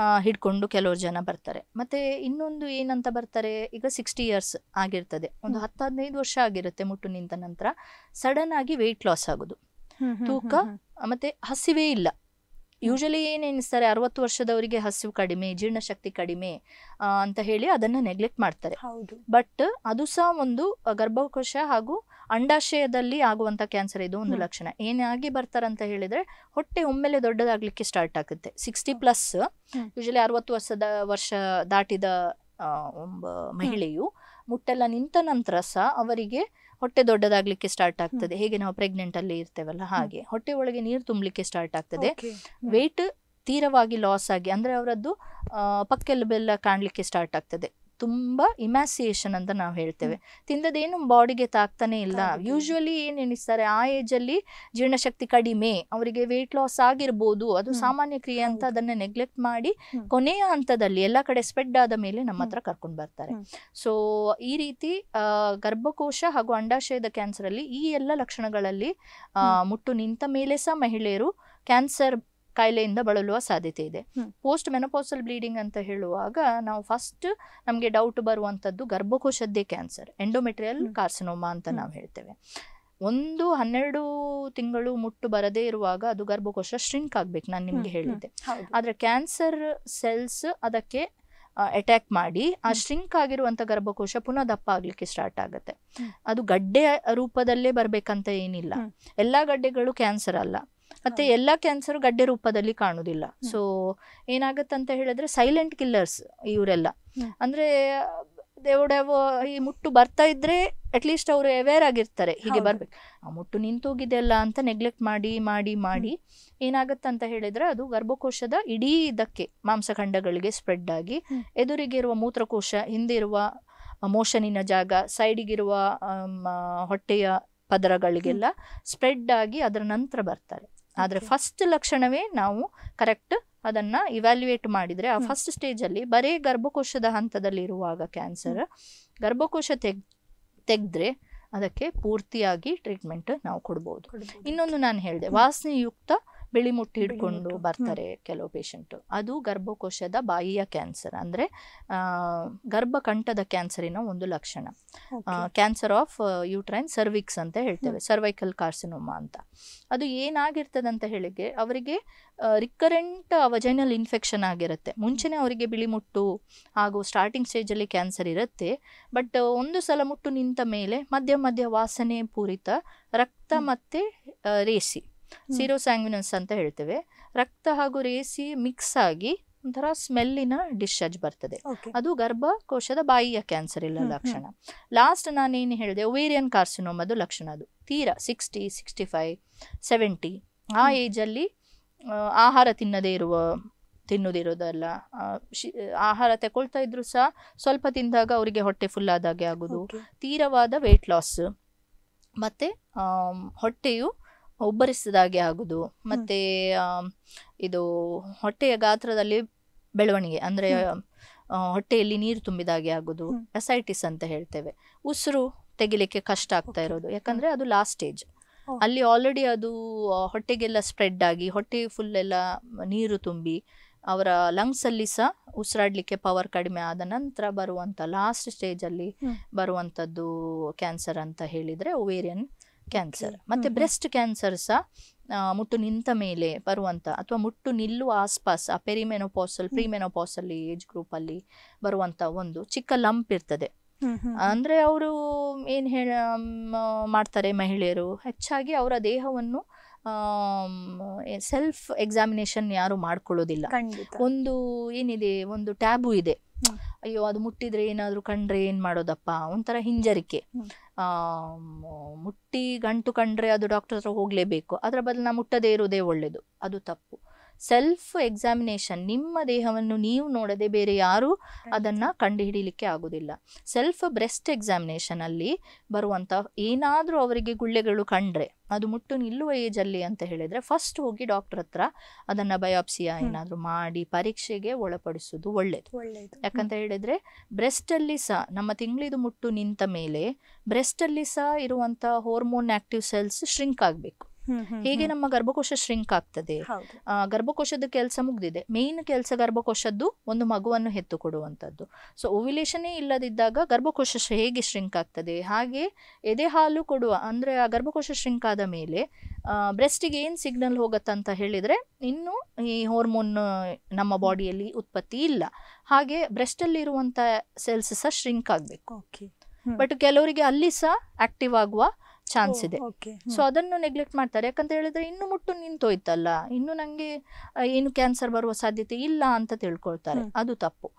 ಆ ಹಿಡ್ಕೊಂಡು ಕೆಲವರು ಜನ ಬರ್ತಾರೆ ಮತ್ತೆ ಇನ್ನೊಂದು ಏನಂತ ಬರ್ತಾರೆ ಈಗ ಸಿಕ್ಸ್ಟಿ ಇಯರ್ಸ್ ಆಗಿರ್ತದೆ ಒಂದು ಹತ್ತದೈದು ವರ್ಷ ಆಗಿರುತ್ತೆ ಮುಟ್ಟು ನಿಂತ ನಂತರ ಸಡನ್ ಆಗಿ ವೆಯ್ಟ್ ಲಾಸ್ ಆಗೋದು ತೂಕ ಮತ್ತೆ ಹಸಿವೇ ಇಲ್ಲ ಯೂಶಲಿ ಏನೇನಿಸ್ತಾರೆ ಅರವತ್ತು ವರ್ಷದವರಿಗೆ ಹಸಿವು ಕಡಿಮೆ ಜೀರ್ಣಶಕ್ತಿ ಕಡಿಮೆ ಅಂತ ಹೇಳಿ ಅದನ್ನು ನೆಗ್ಲೆಕ್ಟ್ ಮಾಡ್ತಾರೆ ಬಟ್ ಅದು ಸಹ ಒಂದು ಗರ್ಭಕೋಶ ಹಾಗೂ ಅಂಡಾಶಯದಲ್ಲಿ ಆಗುವಂಥ ಕ್ಯಾನ್ಸರ್ ಇದು ಒಂದು ಲಕ್ಷಣ ಏನಾಗಿ ಬರ್ತಾರಂತ ಹೇಳಿದ್ರೆ ಹೊಟ್ಟೆ ಒಮ್ಮೆಲೆ ದೊಡ್ಡದಾಗಲಿಕ್ಕೆ ಸ್ಟಾರ್ಟ್ ಆಗುತ್ತೆ ಸಿಕ್ಸ್ಟಿ ಪ್ಲಸ್ ಯೂಶಲಿ ಅರವತ್ತು ವರ್ಷದ ವರ್ಷ ದಾಟಿದ ಮಹಿಳೆಯು ಮುಟ್ಟೆಲ್ಲ ನಿಂತ ನಂತರ ಸಹ ಅವರಿಗೆ ಹೊಟ್ಟೆ ದೊಡ್ಡದಾಗ್ಲಿಕ್ಕೆ ಸ್ಟಾರ್ಟ್ ಆಗ್ತದೆ ಹೇಗೆ ನಾವು ಪ್ರೆಗ್ನೆಂಟ್ ಅಲ್ಲಿ ಇರ್ತೇವಲ್ಲ ಹಾಗೆ ಹೊಟ್ಟೆ ಒಳಗೆ ನೀರು ತುಂಬಲಿಕ್ಕೆ ಸ್ಟಾರ್ಟ್ ಆಗ್ತದೆ ವೆಯ್ಟ್ ತೀರವಾಗಿ ಲಾಸ್ ಆಗಿ ಅಂದ್ರೆ ಅವರದ್ದು ಬೆಲ್ಲ ಕಾಣಲಿಕ್ಕೆ ಸ್ಟಾರ್ಟ್ ಆಗ್ತದೆ ತುಂಬ ಇಮ್ಯಾಸಿಯೇಷನ್ ಅಂತ ನಾವು ಹೇಳ್ತೇವೆ ತಿಂದದೇನು ಬಾಡಿಗೆ ತಾಕ್ತಾನೆ ಇಲ್ಲ ಯೂಶ್ವಲಿ ಏನು ಎಣಿಸ್ತಾರೆ ಆ ಏಜಲ್ಲಿ ಜೀರ್ಣಶಕ್ತಿ ಕಡಿಮೆ ಅವರಿಗೆ ವೆಯ್ಟ್ ಲಾಸ್ ಆಗಿರ್ಬೋದು ಅದು ಸಾಮಾನ್ಯ ಕ್ರಿಯೆ ಅಂತ ಅದನ್ನು ನೆಗ್ಲೆಕ್ಟ್ ಮಾಡಿ ಕೊನೆಯ ಹಂತದಲ್ಲಿ ಎಲ್ಲ ಕಡೆ ಸ್ಪ್ರೆಡ್ ಆದ ಮೇಲೆ ನಮ್ಮ ಹತ್ರ ಕರ್ಕೊಂಡು ಬರ್ತಾರೆ ಸೊ ಈ ರೀತಿ ಗರ್ಭಕೋಶ ಹಾಗೂ ಅಂಡಾಶಯದ ಕ್ಯಾನ್ಸರಲ್ಲಿ ಈ ಎಲ್ಲ ಲಕ್ಷಣಗಳಲ್ಲಿ ಮುಟ್ಟು ನಿಂತ ಮೇಲೆ ಸಹ ಮಹಿಳೆಯರು ಕ್ಯಾನ್ಸರ್ ಕಾಯಿಲೆಯಿಂದ ಬಳಲುವ ಸಾಧ್ಯತೆ ಇದೆ ಪೋಸ್ಟ್ ಮೆನೋಪೋಸಲ್ ಬ್ಲೀಡಿಂಗ್ ಅಂತ ಹೇಳುವಾಗ ನಾವು ಫಸ್ಟ್ ನಮಗೆ ಡೌಟ್ ಬರುವಂಥದ್ದು ಗರ್ಭಕೋಶದ್ದೇ ಕ್ಯಾನ್ಸರ್ ಎಂಡೋಮೆಟ್ರಿಯಲ್ ಕಾರ್ಸಿನೋಮಾ ಅಂತ ನಾವು ಹೇಳ್ತೇವೆ ಒಂದು ಹನ್ನೆರಡು ತಿಂಗಳು ಮುಟ್ಟು ಬರದೇ ಇರುವಾಗ ಅದು ಗರ್ಭಕೋಶ ಶ್ರಿಂಕ್ ಆಗ್ಬೇಕು ನಾನು ನಿಮ್ಗೆ ಹೇಳಿದ್ದೆ ಆದ್ರೆ ಕ್ಯಾನ್ಸರ್ ಸೆಲ್ಸ್ ಅದಕ್ಕೆ ಅಟ್ಯಾಕ್ ಮಾಡಿ ಆ ಶ್ರಿಂಕ್ ಆಗಿರುವಂತ ಗರ್ಭಕೋಶ ಪುನಃ ದಪ್ಪ ಆಗ್ಲಿಕ್ಕೆ ಸ್ಟಾರ್ಟ್ ಆಗುತ್ತೆ ಅದು ಗಡ್ಡೆ ರೂಪದಲ್ಲೇ ಬರ್ಬೇಕಂತ ಏನಿಲ್ಲ ಎಲ್ಲಾ ಗಡ್ಡೆಗಳು ಕ್ಯಾನ್ಸರ್ ಅಲ್ಲ ಮತ್ತೆ ಎಲ್ಲ ಕ್ಯಾನ್ಸರ್ ಗಡ್ಡೆ ರೂಪದಲ್ಲಿ ಕಾಣುವುದಿಲ್ಲ ಸೊ ಅಂತ ಹೇಳಿದ್ರೆ ಸೈಲೆಂಟ್ ಕಿಲ್ಲರ್ಸ್ ಇವರೆಲ್ಲ ಅಂದ್ರೆ ದೇವಡವ ಈ ಮುಟ್ಟು ಬರ್ತಾ ಇದ್ರೆ ಅಟ್ಲೀಸ್ಟ್ ಅವರು ಅವೇರ್ ಆಗಿರ್ತಾರೆ ಹೀಗೆ ಬರ್ಬೇಕು ಆ ಮುಟ್ಟು ಅಲ್ಲ ಅಂತ ನೆಗ್ಲೆಕ್ಟ್ ಮಾಡಿ ಮಾಡಿ ಮಾಡಿ ಅಂತ ಹೇಳಿದ್ರೆ ಅದು ಗರ್ಭಕೋಶದ ಇಡೀ ಇದಕ್ಕೆ ಮಾಂಸಖಂಡಗಳಿಗೆ ಸ್ಪ್ರೆಡ್ ಆಗಿ ಎದುರಿಗೆ ಇರುವ ಮೂತ್ರಕೋಶ ಹಿಂದಿರುವ ಮೋಷನಿನ ಜಾಗ ಸೈಡಿಗಿರುವ ಹೊಟ್ಟೆಯ ಪದರಗಳಿಗೆಲ್ಲ ಸ್ಪ್ರೆಡ್ ಆಗಿ ಅದರ ನಂತರ ಬರ್ತಾರೆ ಆದರೆ ಫಸ್ಟ್ ಲಕ್ಷಣವೇ ನಾವು ಕರೆಕ್ಟ್ ಅದನ್ನು ಇವ್ಯಾಲ್ಯುಯೇಟ್ ಮಾಡಿದರೆ ಆ ಫಸ್ಟ್ ಸ್ಟೇಜಲ್ಲಿ ಬರೀ ಗರ್ಭಕೋಶದ ಹಂತದಲ್ಲಿರುವಾಗ ಕ್ಯಾನ್ಸರ್ ಗರ್ಭಕೋಶ ತೆಗ್ ತೆಗೆದ್ರೆ ಅದಕ್ಕೆ ಪೂರ್ತಿಯಾಗಿ ಟ್ರೀಟ್ಮೆಂಟ್ ನಾವು ಕೊಡ್ಬೋದು ಇನ್ನೊಂದು ನಾನು ಹೇಳಿದೆ ವಾಸನೆಯುಕ್ತ ಬಿಳಿ ಮುಟ್ಟಿ ಹಿಡ್ಕೊಂಡು ಬರ್ತಾರೆ ಕೆಲವು ಪೇಷಂಟು ಅದು ಗರ್ಭಕೋಶದ ಬಾಯಿಯ ಕ್ಯಾನ್ಸರ್ ಅಂದ್ರೆ ಗರ್ಭಕಂಠದ ಕ್ಯಾನ್ಸರಿನ ಒಂದು ಲಕ್ಷಣ ಕ್ಯಾನ್ಸರ್ ಆಫ್ ಯೂಟ್ರೈನ್ ಸರ್ವಿಕ್ಸ್ ಅಂತ ಹೇಳ್ತೇವೆ ಸರ್ವೈಕಲ್ ಕಾರ್ಸಿನೋಮಾ ಅಂತ ಅದು ಏನಾಗಿರ್ತದಂತ ಅಂತ ಹೇಳಿಗೆ ಅವರಿಗೆ ರಿಕರೆಂಟ್ ವಜೈನಲ್ ಇನ್ಫೆಕ್ಷನ್ ಆಗಿರುತ್ತೆ ಮುಂಚೆನೇ ಅವರಿಗೆ ಬಿಳಿ ಮುಟ್ಟು ಹಾಗೂ ಸ್ಟಾರ್ಟಿಂಗ್ ಸ್ಟೇಜಲ್ಲಿ ಕ್ಯಾನ್ಸರ್ ಇರುತ್ತೆ ಬಟ್ ಒಂದು ಸಲ ಮುಟ್ಟು ನಿಂತ ಮೇಲೆ ಮಧ್ಯ ಮಧ್ಯ ವಾಸನೆ ಪೂರಿತ ರಕ್ತ ಮತ್ತೆ ರೇಸಿ ಸೀರೋ ಸ್ಯಾಂಗ್ವಿನಸ್ ಅಂತ ಹೇಳ್ತೇವೆ ರಕ್ತ ಹಾಗೂ ರೇಸಿ ಮಿಕ್ಸ್ ಆಗಿ ಒಂಥರ ಸ್ಮೆಲ್ಲಿನ ಡಿಸ್ಚಾರ್ಜ್ ಬರ್ತದೆ ಅದು ಗರ್ಭಕೋಶದ ಬಾಯಿಯ ಕ್ಯಾನ್ಸರ್ ಇಲ್ಲ ಲಕ್ಷಣ ಲಾಸ್ಟ್ ನಾನೇನು ಹೇಳಿದೆ ಒವೇರಿಯನ್ ಕಾರ್ಸಿನೋಮ್ ಅದು ಲಕ್ಷಣ ಅದು ತೀರಾ ಸಿಕ್ಸ್ಟಿ ಸಿಕ್ಸ್ಟಿ ಫೈವ್ ಸೆವೆಂಟಿ ಆ ಏಜಲ್ಲಿ ಆಹಾರ ತಿನ್ನದೇ ಇರುವ ತಿನ್ನೋದಿರೋದಲ್ಲ ಆಹಾರ ತಗೊಳ್ತಾ ಇದ್ರು ಸಹ ಸ್ವಲ್ಪ ತಿಂದಾಗ ಅವರಿಗೆ ಹೊಟ್ಟೆ ಫುಲ್ ಆದಾಗೆ ಆಗೋದು ತೀರವಾದ ವೆಯ್ಟ್ ಲಾಸ್ ಮತ್ತು ಹೊಟ್ಟೆಯು ಉಬ್ಬರಿಸಿದಾಗೆ ಆಗುದು ಮತ್ತೆ ಇದು ಹೊಟ್ಟೆಯ ಗಾತ್ರದಲ್ಲಿ ಬೆಳವಣಿಗೆ ಅಂದ್ರೆ ಹೊಟ್ಟೆಯಲ್ಲಿ ನೀರು ತುಂಬಿದಾಗೆ ಆಗುದು ಎಸೈಟಿಸ್ ಅಂತ ಹೇಳ್ತೇವೆ ಉಸಿರು ತೆಗಿಲಿಕ್ಕೆ ಕಷ್ಟ ಆಗ್ತಾ ಇರೋದು ಯಾಕಂದ್ರೆ ಅದು ಲಾಸ್ಟ್ ಸ್ಟೇಜ್ ಅಲ್ಲಿ ಆಲ್ರೆಡಿ ಅದು ಹೊಟ್ಟೆಗೆಲ್ಲ ಸ್ಪ್ರೆಡ್ ಆಗಿ ಹೊಟ್ಟೆ ಫುಲ್ ಎಲ್ಲ ನೀರು ತುಂಬಿ ಅವರ ಲಂಗ್ಸ್ ಅಲ್ಲಿ ಸಹ ಉಸಿರಾಡ್ಲಿಕ್ಕೆ ಪವರ್ ಕಡಿಮೆ ಆದ ನಂತರ ಬರುವಂತ ಲಾಸ್ಟ್ ಸ್ಟೇಜ್ ಅಲ್ಲಿ ಬರುವಂತದ್ದು ಕ್ಯಾನ್ಸರ್ ಅಂತ ಹೇಳಿದ್ರೆ ಓವೇರಿಯನ್ ಕ್ಯಾನ್ಸರ್ ಮತ್ತೆ ಬ್ರೆಸ್ಟ್ ಕ್ಯಾನ್ಸರ್ ಸಹ ಮುಟ್ಟು ನಿಂತ ಮೇಲೆ ಬರುವಂತ ಅಥವಾ ಮುಟ್ಟು ನಿಲ್ಲುವ ಆಸ್ಪಾಸ್ ಆ ಪೆರಿಮೆನೋಪಾಸಲ್ ಪ್ರಿಮೆನೋಪಾಸಲ್ ಏಜ್ ಗ್ರೂಪ್ ಅಲ್ಲಿ ಬರುವಂತ ಒಂದು ಚಿಕ್ಕ ಲಂಪ್ ಇರ್ತದೆ ಅಂದ್ರೆ ಅವರು ಏನ್ ಹೇಳ ಮಾಡ್ತಾರೆ ಮಹಿಳೆಯರು ಹೆಚ್ಚಾಗಿ ಅವರ ದೇಹವನ್ನು ಸೆಲ್ಫ್ ಎಕ್ಸಾಮಿನೇಷನ್ ಯಾರು ಮಾಡ್ಕೊಳ್ಳೋದಿಲ್ಲ ಒಂದು ಏನಿದೆ ಒಂದು ಟ್ಯಾಬು ಇದೆ ಅಯ್ಯೋ ಅದು ಮುಟ್ಟಿದ್ರೆ ಏನಾದ್ರೂ ಕಂಡ್ರೆ ಏನ್ ಮಾಡೋದಪ್ಪ ಒಂಥರ ಹಿಂಜರಿಕೆ ಮುಟ್ಟಿ ಗಂಟು ಕಂಡ್ರೆ ಅದು ಡಾಕ್ಟರ್ ಹತ್ರ ಹೋಗಲೇಬೇಕು ಅದರ ಬದಲು ನಾವು ಮುಟ್ಟದೇ ಇರುವುದೇ ಒಳ್ಳೆಯದು ಅದು ತಪ್ಪು ಸೆಲ್ಫ್ ಎಕ್ಸಾಮಿನೇಷನ್ ನಿಮ್ಮ ದೇಹವನ್ನು ನೀವು ನೋಡದೆ ಬೇರೆ ಯಾರೂ ಅದನ್ನು ಕಂಡುಹಿಡಿಲಿಕ್ಕೆ ಆಗೋದಿಲ್ಲ ಸೆಲ್ಫ್ ಬ್ರೆಸ್ಟ್ ಎಕ್ಸಾಮಿನೇಷನಲ್ಲಿ ಬರುವಂಥ ಏನಾದರೂ ಅವರಿಗೆ ಗುಳ್ಳೆಗಳು ಕಂಡ್ರೆ ಅದು ಮುಟ್ಟು ನಿಲ್ಲುವ ಏಜಲ್ಲಿ ಅಂತ ಹೇಳಿದರೆ ಫಸ್ಟ್ ಹೋಗಿ ಡಾಕ್ಟರ್ ಹತ್ರ ಅದನ್ನು ಬಯೋಪ್ಸಿಯ ಏನಾದರೂ ಮಾಡಿ ಪರೀಕ್ಷೆಗೆ ಒಳಪಡಿಸೋದು ಒಳ್ಳೇದು ಒಳ್ಳೆಯದು ಯಾಕಂತ ಹೇಳಿದರೆ ಬ್ರೆಸ್ಟಲ್ಲಿ ಸಹ ನಮ್ಮ ತಿಂಗಳಿದು ಮುಟ್ಟು ನಿಂತ ಮೇಲೆ ಬ್ರೆಸ್ಟಲ್ಲಿ ಸಹ ಇರುವಂಥ ಹಾರ್ಮೋನ್ ಆ್ಯಕ್ಟಿವ್ ಸೆಲ್ಸ್ ಶ್ರಿಂಕ್ ಆಗಬೇಕು ಹೇಗೆ ನಮ್ಮ ಗರ್ಭಕೋಶ ಶ್ರಿಂಕ್ ಆಗ್ತದೆ ಗರ್ಭಕೋಶದ ಕೆಲಸ ಮುಗ್ದಿದೆ ಮೇನ್ ಕೆಲಸ ಗರ್ಭಕೋಶದ್ದು ಒಂದು ಮಗುವನ್ನು ಹೆತ್ತು ಕೊಡುವಂತದ್ದು ಸೊ ಓವಿಲೇಷನೇ ಇಲ್ಲದಿದ್ದಾಗ ಗರ್ಭಕೋಶ ಹೇಗೆ ಶ್ರಿಂಕ್ ಆಗ್ತದೆ ಹಾಗೆ ಎದೆ ಹಾಲು ಕೊಡುವ ಅಂದ್ರೆ ಆ ಗರ್ಭಕೋಶ ಶ್ರಿಂಕ್ ಆದ ಮೇಲೆ ಬ್ರೆಸ್ಟಿಗೆ ಏನು ಸಿಗ್ನಲ್ ಹೋಗತ್ತಂತ ಹೇಳಿದ್ರೆ ಇನ್ನು ಈ ಹಾರ್ಮೋನ್ ನಮ್ಮ ಬಾಡಿಯಲ್ಲಿ ಉತ್ಪತ್ತಿ ಇಲ್ಲ ಹಾಗೆ ಬ್ರೆಸ್ಟ್ ಇರುವಂತ ಸೆಲ್ಸ್ ಸಹ ಶ್ರಿಂಕ್ ಆಗಬೇಕು ಬಟ್ ಕೆಲವರಿಗೆ ಅಲ್ಲಿ ಸಹ ಆಕ್ಟಿವ್ ಆಗುವ ಚಾನ್ಸ್ ಇದೆ ಸೊ ಅದನ್ನು ನೆಗ್ಲೆಕ್ಟ್ ಮಾಡ್ತಾರೆ ಯಾಕಂತ ಹೇಳಿದ್ರೆ ಇನ್ನು ಮುಟ್ಟು ನಿಂತೋಯ್ತಲ್ಲ ಇನ್ನು ನಂಗೆ ಏನು ಕ್ಯಾನ್ಸರ್ ಬರುವ ಸಾಧ್ಯತೆ ಇಲ್ಲ ಅಂತ ತಿಳ್ಕೊಳ್ತಾರೆ ಅದು ತಪ್ಪು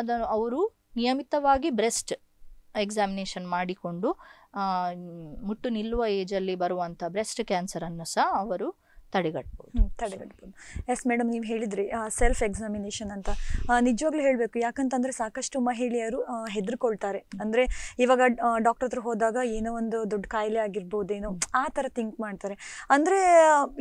ಅದನ್ನು ಅವರು ನಿಯಮಿತವಾಗಿ ಬ್ರೆಸ್ಟ್ ಎಕ್ಸಾಮಿನೇಷನ್ ಮಾಡಿಕೊಂಡು ಮುಟ್ಟು ನಿಲ್ಲುವ ಏಜಲ್ಲಿ ಬರುವಂತ ಬ್ರೆಸ್ಟ್ ಕ್ಯಾನ್ಸರ್ ಅನ್ನು ಸಹ ಅವರು ತಡೆಗಟ್ಬೋದು ತಡೆಗಟ್ಬೋದು ಎಸ್ ಮೇಡಮ್ ನೀವು ಹೇಳಿದ್ರಿ ಸೆಲ್ಫ್ ಎಕ್ಸಾಮಿನೇಷನ್ ಅಂತ ನಿಜವಾಗ್ಲೂ ಹೇಳಬೇಕು ಯಾಕಂತಂದ್ರೆ ಸಾಕಷ್ಟು ಮಹಿಳೆಯರು ಹೆದರ್ಕೊಳ್ತಾರೆ ಅಂದರೆ ಇವಾಗ ಡಾಕ್ಟರ್ ಹತ್ರ ಹೋದಾಗ ಏನೋ ಒಂದು ದೊಡ್ಡ ಕಾಯಿಲೆ ಆಗಿರ್ಬೋದೇನೋ ಆ ಥರ ಥಿಂಕ್ ಮಾಡ್ತಾರೆ ಅಂದರೆ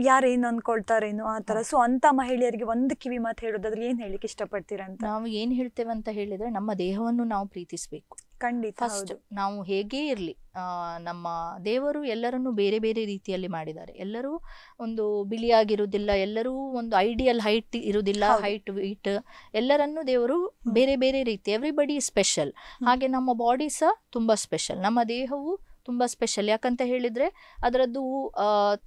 ಯಾರೇನು ಅಂದ್ಕೊಳ್ತಾರೇನೋ ಆ ಥರ ಸೊ ಅಂಥ ಮಹಿಳೆಯರಿಗೆ ಒಂದು ಕಿವಿ ಮಾತು ಹೇಳೋದಾದ್ರೆ ಏನು ಹೇಳಿಕ್ಕೆ ಇಷ್ಟಪಡ್ತೀರಾ ಅಂತ ನಾವು ಏನು ಹೇಳ್ತೇವೆ ಅಂತ ಹೇಳಿದರೆ ನಮ್ಮ ದೇಹವನ್ನು ನಾವು ಪ್ರೀತಿಸಬೇಕು ಖಂಡಿತ ಫಸ್ಟ್ ನಾವು ಹೇಗೆ ಇರಲಿ ನಮ್ಮ ದೇವರು ಎಲ್ಲರನ್ನು ಬೇರೆ ಬೇರೆ ರೀತಿಯಲ್ಲಿ ಮಾಡಿದ್ದಾರೆ ಎಲ್ಲರೂ ಒಂದು ಬಿಳಿಯಾಗಿರುವುದಿಲ್ಲ ಎಲ್ಲರೂ ಒಂದು ಐಡಿಯಲ್ ಹೈಟ್ ಇರುವುದಿಲ್ಲ ಹೈಟ್ ವೀಟ್ ಎಲ್ಲರನ್ನು ದೇವರು ಬೇರೆ ಬೇರೆ ರೀತಿ ಬಡಿ ಸ್ಪೆಷಲ್ ಹಾಗೆ ನಮ್ಮ ಬಾಡಿ ಸಹ ತುಂಬ ಸ್ಪೆಷಲ್ ನಮ್ಮ ದೇಹವು ತುಂಬ ಸ್ಪೆಷಲ್ ಯಾಕಂತ ಹೇಳಿದರೆ ಅದರದ್ದು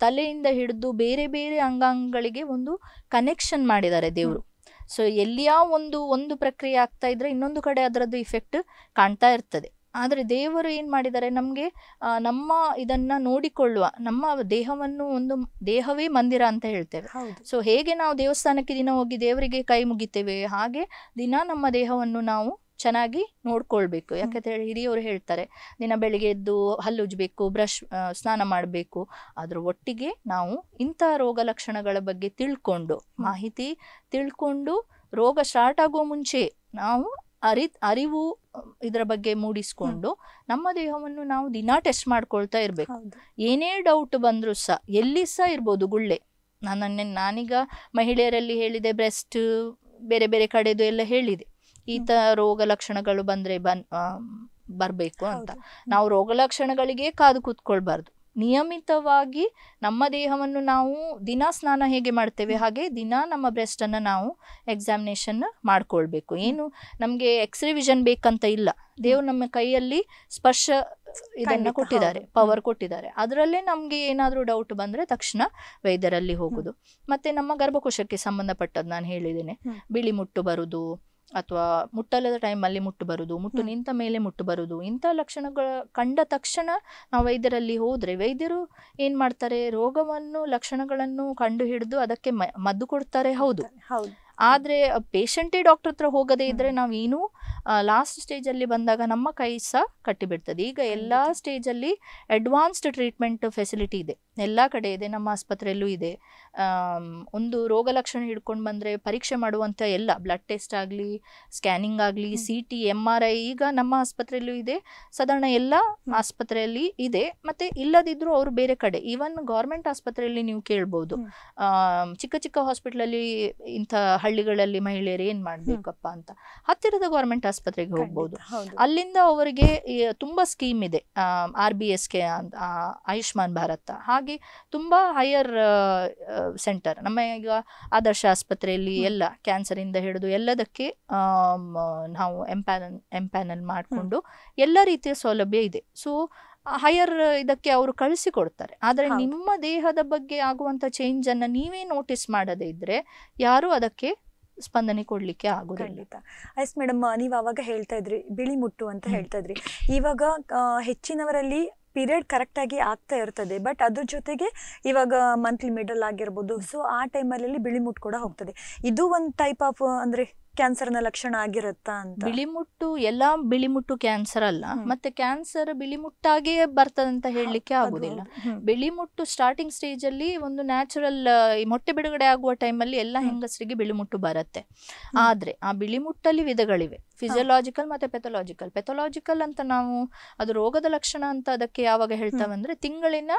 ತಲೆಯಿಂದ ಹಿಡಿದು ಬೇರೆ ಬೇರೆ ಅಂಗಾಂಗಗಳಿಗೆ ಒಂದು ಕನೆಕ್ಷನ್ ಮಾಡಿದ್ದಾರೆ ದೇವರು ಸೊ ಎಲ್ಲಿಯಾ ಒಂದು ಒಂದು ಪ್ರಕ್ರಿಯೆ ಆಗ್ತಾ ಇದ್ರೆ ಇನ್ನೊಂದು ಕಡೆ ಅದರದ್ದು ಇಫೆಕ್ಟ್ ಕಾಣ್ತಾ ಇರ್ತದೆ ಆದರೆ ದೇವರು ಏನು ಮಾಡಿದ್ದಾರೆ ನಮಗೆ ನಮ್ಮ ಇದನ್ನ ನೋಡಿಕೊಳ್ಳುವ ನಮ್ಮ ದೇಹವನ್ನು ಒಂದು ದೇಹವೇ ಮಂದಿರ ಅಂತ ಹೇಳ್ತೇವೆ ಸೊ ಹೇಗೆ ನಾವು ದೇವಸ್ಥಾನಕ್ಕೆ ದಿನ ಹೋಗಿ ದೇವರಿಗೆ ಕೈ ಮುಗಿತೇವೆ ಹಾಗೆ ದಿನ ನಮ್ಮ ದೇಹವನ್ನು ನಾವು ಚೆನ್ನಾಗಿ ನೋಡ್ಕೊಳ್ಬೇಕು ಯಾಕಂತ ಹೇಳಿ ಹಿರಿಯವರು ಹೇಳ್ತಾರೆ ದಿನ ಬೆಳಿಗ್ಗೆ ಎದ್ದು ಹಲ್ಲುಜ್ಬೇಕು ಬ್ರಷ್ ಸ್ನಾನ ಮಾಡಬೇಕು ಅದ್ರ ಒಟ್ಟಿಗೆ ನಾವು ಇಂಥ ರೋಗ ಲಕ್ಷಣಗಳ ಬಗ್ಗೆ ತಿಳ್ಕೊಂಡು ಮಾಹಿತಿ ತಿಳ್ಕೊಂಡು ರೋಗ ಸ್ಟಾರ್ಟ್ ಆಗೋ ಮುಂಚೆ ನಾವು ಅರಿ ಅರಿವು ಇದರ ಬಗ್ಗೆ ಮೂಡಿಸ್ಕೊಂಡು ನಮ್ಮ ದೇಹವನ್ನು ನಾವು ದಿನಾ ಟೆಸ್ಟ್ ಮಾಡ್ಕೊಳ್ತಾ ಇರಬೇಕು ಏನೇ ಡೌಟ್ ಬಂದರೂ ಸಹ ಎಲ್ಲಿ ಸಹ ಇರ್ಬೋದು ಗುಳ್ಳೆ ನಾನು ನಾನೀಗ ಮಹಿಳೆಯರಲ್ಲಿ ಹೇಳಿದೆ ಬ್ರೆಸ್ಟ್ ಬೇರೆ ಬೇರೆ ಕಡೆದು ಎಲ್ಲ ಹೇಳಿದೆ ಈ ತರ ರೋಗ ಲಕ್ಷಣಗಳು ಬಂದರೆ ಬನ್ ಬರಬೇಕು ಅಂತ ನಾವು ರೋಗ ಲಕ್ಷಣಗಳಿಗೆ ಕಾದು ಕೂತ್ಕೊಳ್ಬಾರ್ದು ನಿಯಮಿತವಾಗಿ ನಮ್ಮ ದೇಹವನ್ನು ನಾವು ದಿನ ಸ್ನಾನ ಹೇಗೆ ಮಾಡ್ತೇವೆ ಹಾಗೆ ದಿನ ನಮ್ಮ ಬ್ರೆಸ್ಟನ್ನು ನಾವು ಎಕ್ಸಾಮಿನೇಷನ್ ಮಾಡ್ಕೊಳ್ಬೇಕು ಏನು ನಮಗೆ ಎಕ್ಸ್ರೇ ವಿಷನ್ ಬೇಕಂತ ಇಲ್ಲ ದೇವ್ರು ನಮ್ಮ ಕೈಯಲ್ಲಿ ಸ್ಪರ್ಶ ಇದನ್ನು ಕೊಟ್ಟಿದ್ದಾರೆ ಪವರ್ ಕೊಟ್ಟಿದ್ದಾರೆ ಅದರಲ್ಲೇ ನಮಗೆ ಏನಾದರೂ ಡೌಟ್ ಬಂದ್ರೆ ತಕ್ಷಣ ವೈದ್ಯರಲ್ಲಿ ಹೋಗುದು ಮತ್ತೆ ನಮ್ಮ ಗರ್ಭಕೋಶಕ್ಕೆ ಸಂಬಂಧಪಟ್ಟದ್ದು ನಾನು ಹೇಳಿದ್ದೇನೆ ಬಿಳಿ ಮುಟ್ಟು ಬರುದು ಅಥವಾ ಮುಟ್ಟಲದ ಟೈಮಲ್ಲಿ ಮುಟ್ಟು ಬರುದು ಮುಟ್ಟು ನಿಂತ ಮೇಲೆ ಮುಟ್ಟು ಬರುದು ಇಂಥ ಲಕ್ಷಣಗಳ ಕಂಡ ತಕ್ಷಣ ನಾವು ವೈದ್ಯರಲ್ಲಿ ಹೋದರೆ ವೈದ್ಯರು ಏನು ಮಾಡ್ತಾರೆ ರೋಗವನ್ನು ಲಕ್ಷಣಗಳನ್ನು ಕಂಡು ಹಿಡಿದು ಅದಕ್ಕೆ ಮದ್ದು ಕೊಡ್ತಾರೆ ಹೌದು ಆದರೆ ಪೇಷಂಟೇ ಡಾಕ್ಟರ್ ಹತ್ರ ಹೋಗದೇ ಇದ್ದರೆ ನಾವೇನು ಲಾಸ್ಟ್ ಸ್ಟೇಜಲ್ಲಿ ಬಂದಾಗ ನಮ್ಮ ಕೈ ಸಹ ಕಟ್ಟಿಬಿಡ್ತದೆ ಈಗ ಎಲ್ಲ ಸ್ಟೇಜಲ್ಲಿ ಅಡ್ವಾನ್ಸ್ಡ್ ಟ್ರೀಟ್ಮೆಂಟ್ ಫೆಸಿಲಿಟಿ ಇದೆ ಎಲ್ಲ ಕಡೆ ಇದೆ ನಮ್ಮ ಆಸ್ಪತ್ರೆಯಲ್ಲೂ ಇದೆ ಒಂದು ರೋಗ ಲಕ್ಷಣ ಹಿಡ್ಕೊಂಡು ಬಂದರೆ ಪರೀಕ್ಷೆ ಮಾಡುವಂಥ ಎಲ್ಲ ಬ್ಲಡ್ ಟೆಸ್ಟ್ ಆಗಲಿ ಸ್ಕ್ಯಾನಿಂಗ್ ಆಗಲಿ C T M R I ಈಗ ನಮ್ಮ ಆಸ್ಪತ್ರೆಯಲ್ಲೂ ಇದೆ ಸಾಧಾರಣ ಎಲ್ಲ ಆಸ್ಪತ್ರೆಯಲ್ಲಿ ಇದೆ ಮತ್ತು ಇಲ್ಲದಿದ್ದರೂ ಅವರು ಬೇರೆ ಕಡೆ ಈವನ್ ಗೌರ್ಮೆಂಟ್ ಆಸ್ಪತ್ರೆಯಲ್ಲಿ ನೀವು ಕೇಳ್ಬೋದು ಚಿಕ್ಕ ಚಿಕ್ಕ ಹಾಸ್ಪಿಟ್ಲಲ್ಲಿ ಇಂಥ ಹಳ್ಳಿಗಳಲ್ಲಿ ಮಹಿಳೆಯರು ಏನು ಮಾಡಬೇಕಪ್ಪ ಅಂತ ಹತ್ತಿರದ ಗೌರ್ಮೆಂಟ್ ಆಸ್ಪತ್ರೆಗೆ ಹೋಗ್ಬೋದು ಅಲ್ಲಿಂದ ಅವರಿಗೆ ತುಂಬ ಸ್ಕೀಮ್ ಇದೆ ಆರ್ ಬಿ ಎಸ್ ಕೆ ಅಂತ ಆಯುಷ್ಮಾನ್ ಭಾರತ ಹಾಗೆ ಹಾಗಾಗಿ ತುಂಬ ಹೈಯರ್ ಸೆಂಟರ್ ನಮ್ಮ ಈಗ ಆದರ್ಶ ಆಸ್ಪತ್ರೆಯಲ್ಲಿ ಎಲ್ಲ ಕ್ಯಾನ್ಸರಿಂದ ಹಿಡಿದು ಎಲ್ಲದಕ್ಕೆ ನಾವು ಎಂಪ್ಯಾನಲ್ ಎಂಪ್ಯಾನಲ್ ಮಾಡಿಕೊಂಡು ಎಲ್ಲ ರೀತಿಯ ಸೌಲಭ್ಯ ಇದೆ ಸೊ ಹೈಯರ್ ಇದಕ್ಕೆ ಅವರು ಕಳಿಸಿಕೊಡ್ತಾರೆ ಆದರೆ ನಿಮ್ಮ ದೇಹದ ಬಗ್ಗೆ ಆಗುವಂಥ ಚೇಂಜನ್ನು ನೀವೇ ನೋಟಿಸ್ ಮಾಡದೇ ಇದ್ದರೆ ಯಾರೂ ಅದಕ್ಕೆ ಸ್ಪಂದನೆ ಕೊಡ್ಲಿಕ್ಕೆ ಆಗೋದಿಲ್ಲ ಎಸ್ ಮೇಡಮ್ ನೀವು ಅವಾಗ ಹೇಳ್ತಾ ಇದ್ರಿ ಬಿಳಿ ಮುಟ್ಟು ಅಂತ ಹೇಳ್ತಾ ಇದ್ರಿ ಇವಾಗ ಹೆಚ್ಚಿನವರಲ್ಲಿ ಪೀರಿಯಡ್ ಕರೆಕ್ಟಾಗಿ ಆಗ್ತಾ ಇರ್ತದೆ ಬಟ್ ಅದ್ರ ಜೊತೆಗೆ ಇವಾಗ ಮಂತ್ಲಿ ಮಿಡಲ್ ಆಗಿರ್ಬೋದು ಸೊ ಆ ಟೈಮಲ್ಲಿ ಬಿಳಿ ಕೂಡ ಹೋಗ್ತದೆ ಇದು ಒಂದು ಟೈಪ್ ಆಫ್ ಅಂದರೆ ನ ಲಕ್ಷಣ ಆಗಿರುತ್ತಾ ಅಂತ ಬಿಳಿಮುಟ್ಟು ಎಲ್ಲ ಬಿಳಿಮುಟ್ಟು ಕ್ಯಾನ್ಸರ್ ಅಲ್ಲ ಮತ್ತೆ ಕ್ಯಾನ್ಸರ್ ಬಿಳಿಮುಟ್ಟಾಗಿಯೇ ಬರ್ತದಂತ ಹೇಳಲಿಕ್ಕೆ ಆಗುದಿಲ್ಲ ಬಿಳಿಮುಟ್ಟು ಸ್ಟಾರ್ಟಿಂಗ್ ಸ್ಟೇಜ್ ಅಲ್ಲಿ ಒಂದು ನ್ಯಾಚುರಲ್ ಮೊಟ್ಟೆ ಬಿಡುಗಡೆ ಆಗುವ ಟೈಮಲ್ಲಿ ಎಲ್ಲ ಹೆಂಗಸರಿಗೆ ಬಿಳಿಮುಟ್ಟು ಬರುತ್ತೆ ಆದ್ರೆ ಆ ಬಿಳಿಮುಟ್ಟಲ್ಲಿ ವಿಧಗಳಿವೆ ಫಿಸಿಯೋಲಾಜಿಕಲ್ ಮತ್ತೆ ಪೆಥೊಲಾಜಿಕಲ್ ಪೆಥೊಲಾಜಿಕಲ್ ಅಂತ ನಾವು ಅದು ರೋಗದ ಲಕ್ಷಣ ಅಂತ ಅದಕ್ಕೆ ಯಾವಾಗ ಹೇಳ್ತಾವಂದ್ರೆ ತಿಂಗಳಿನ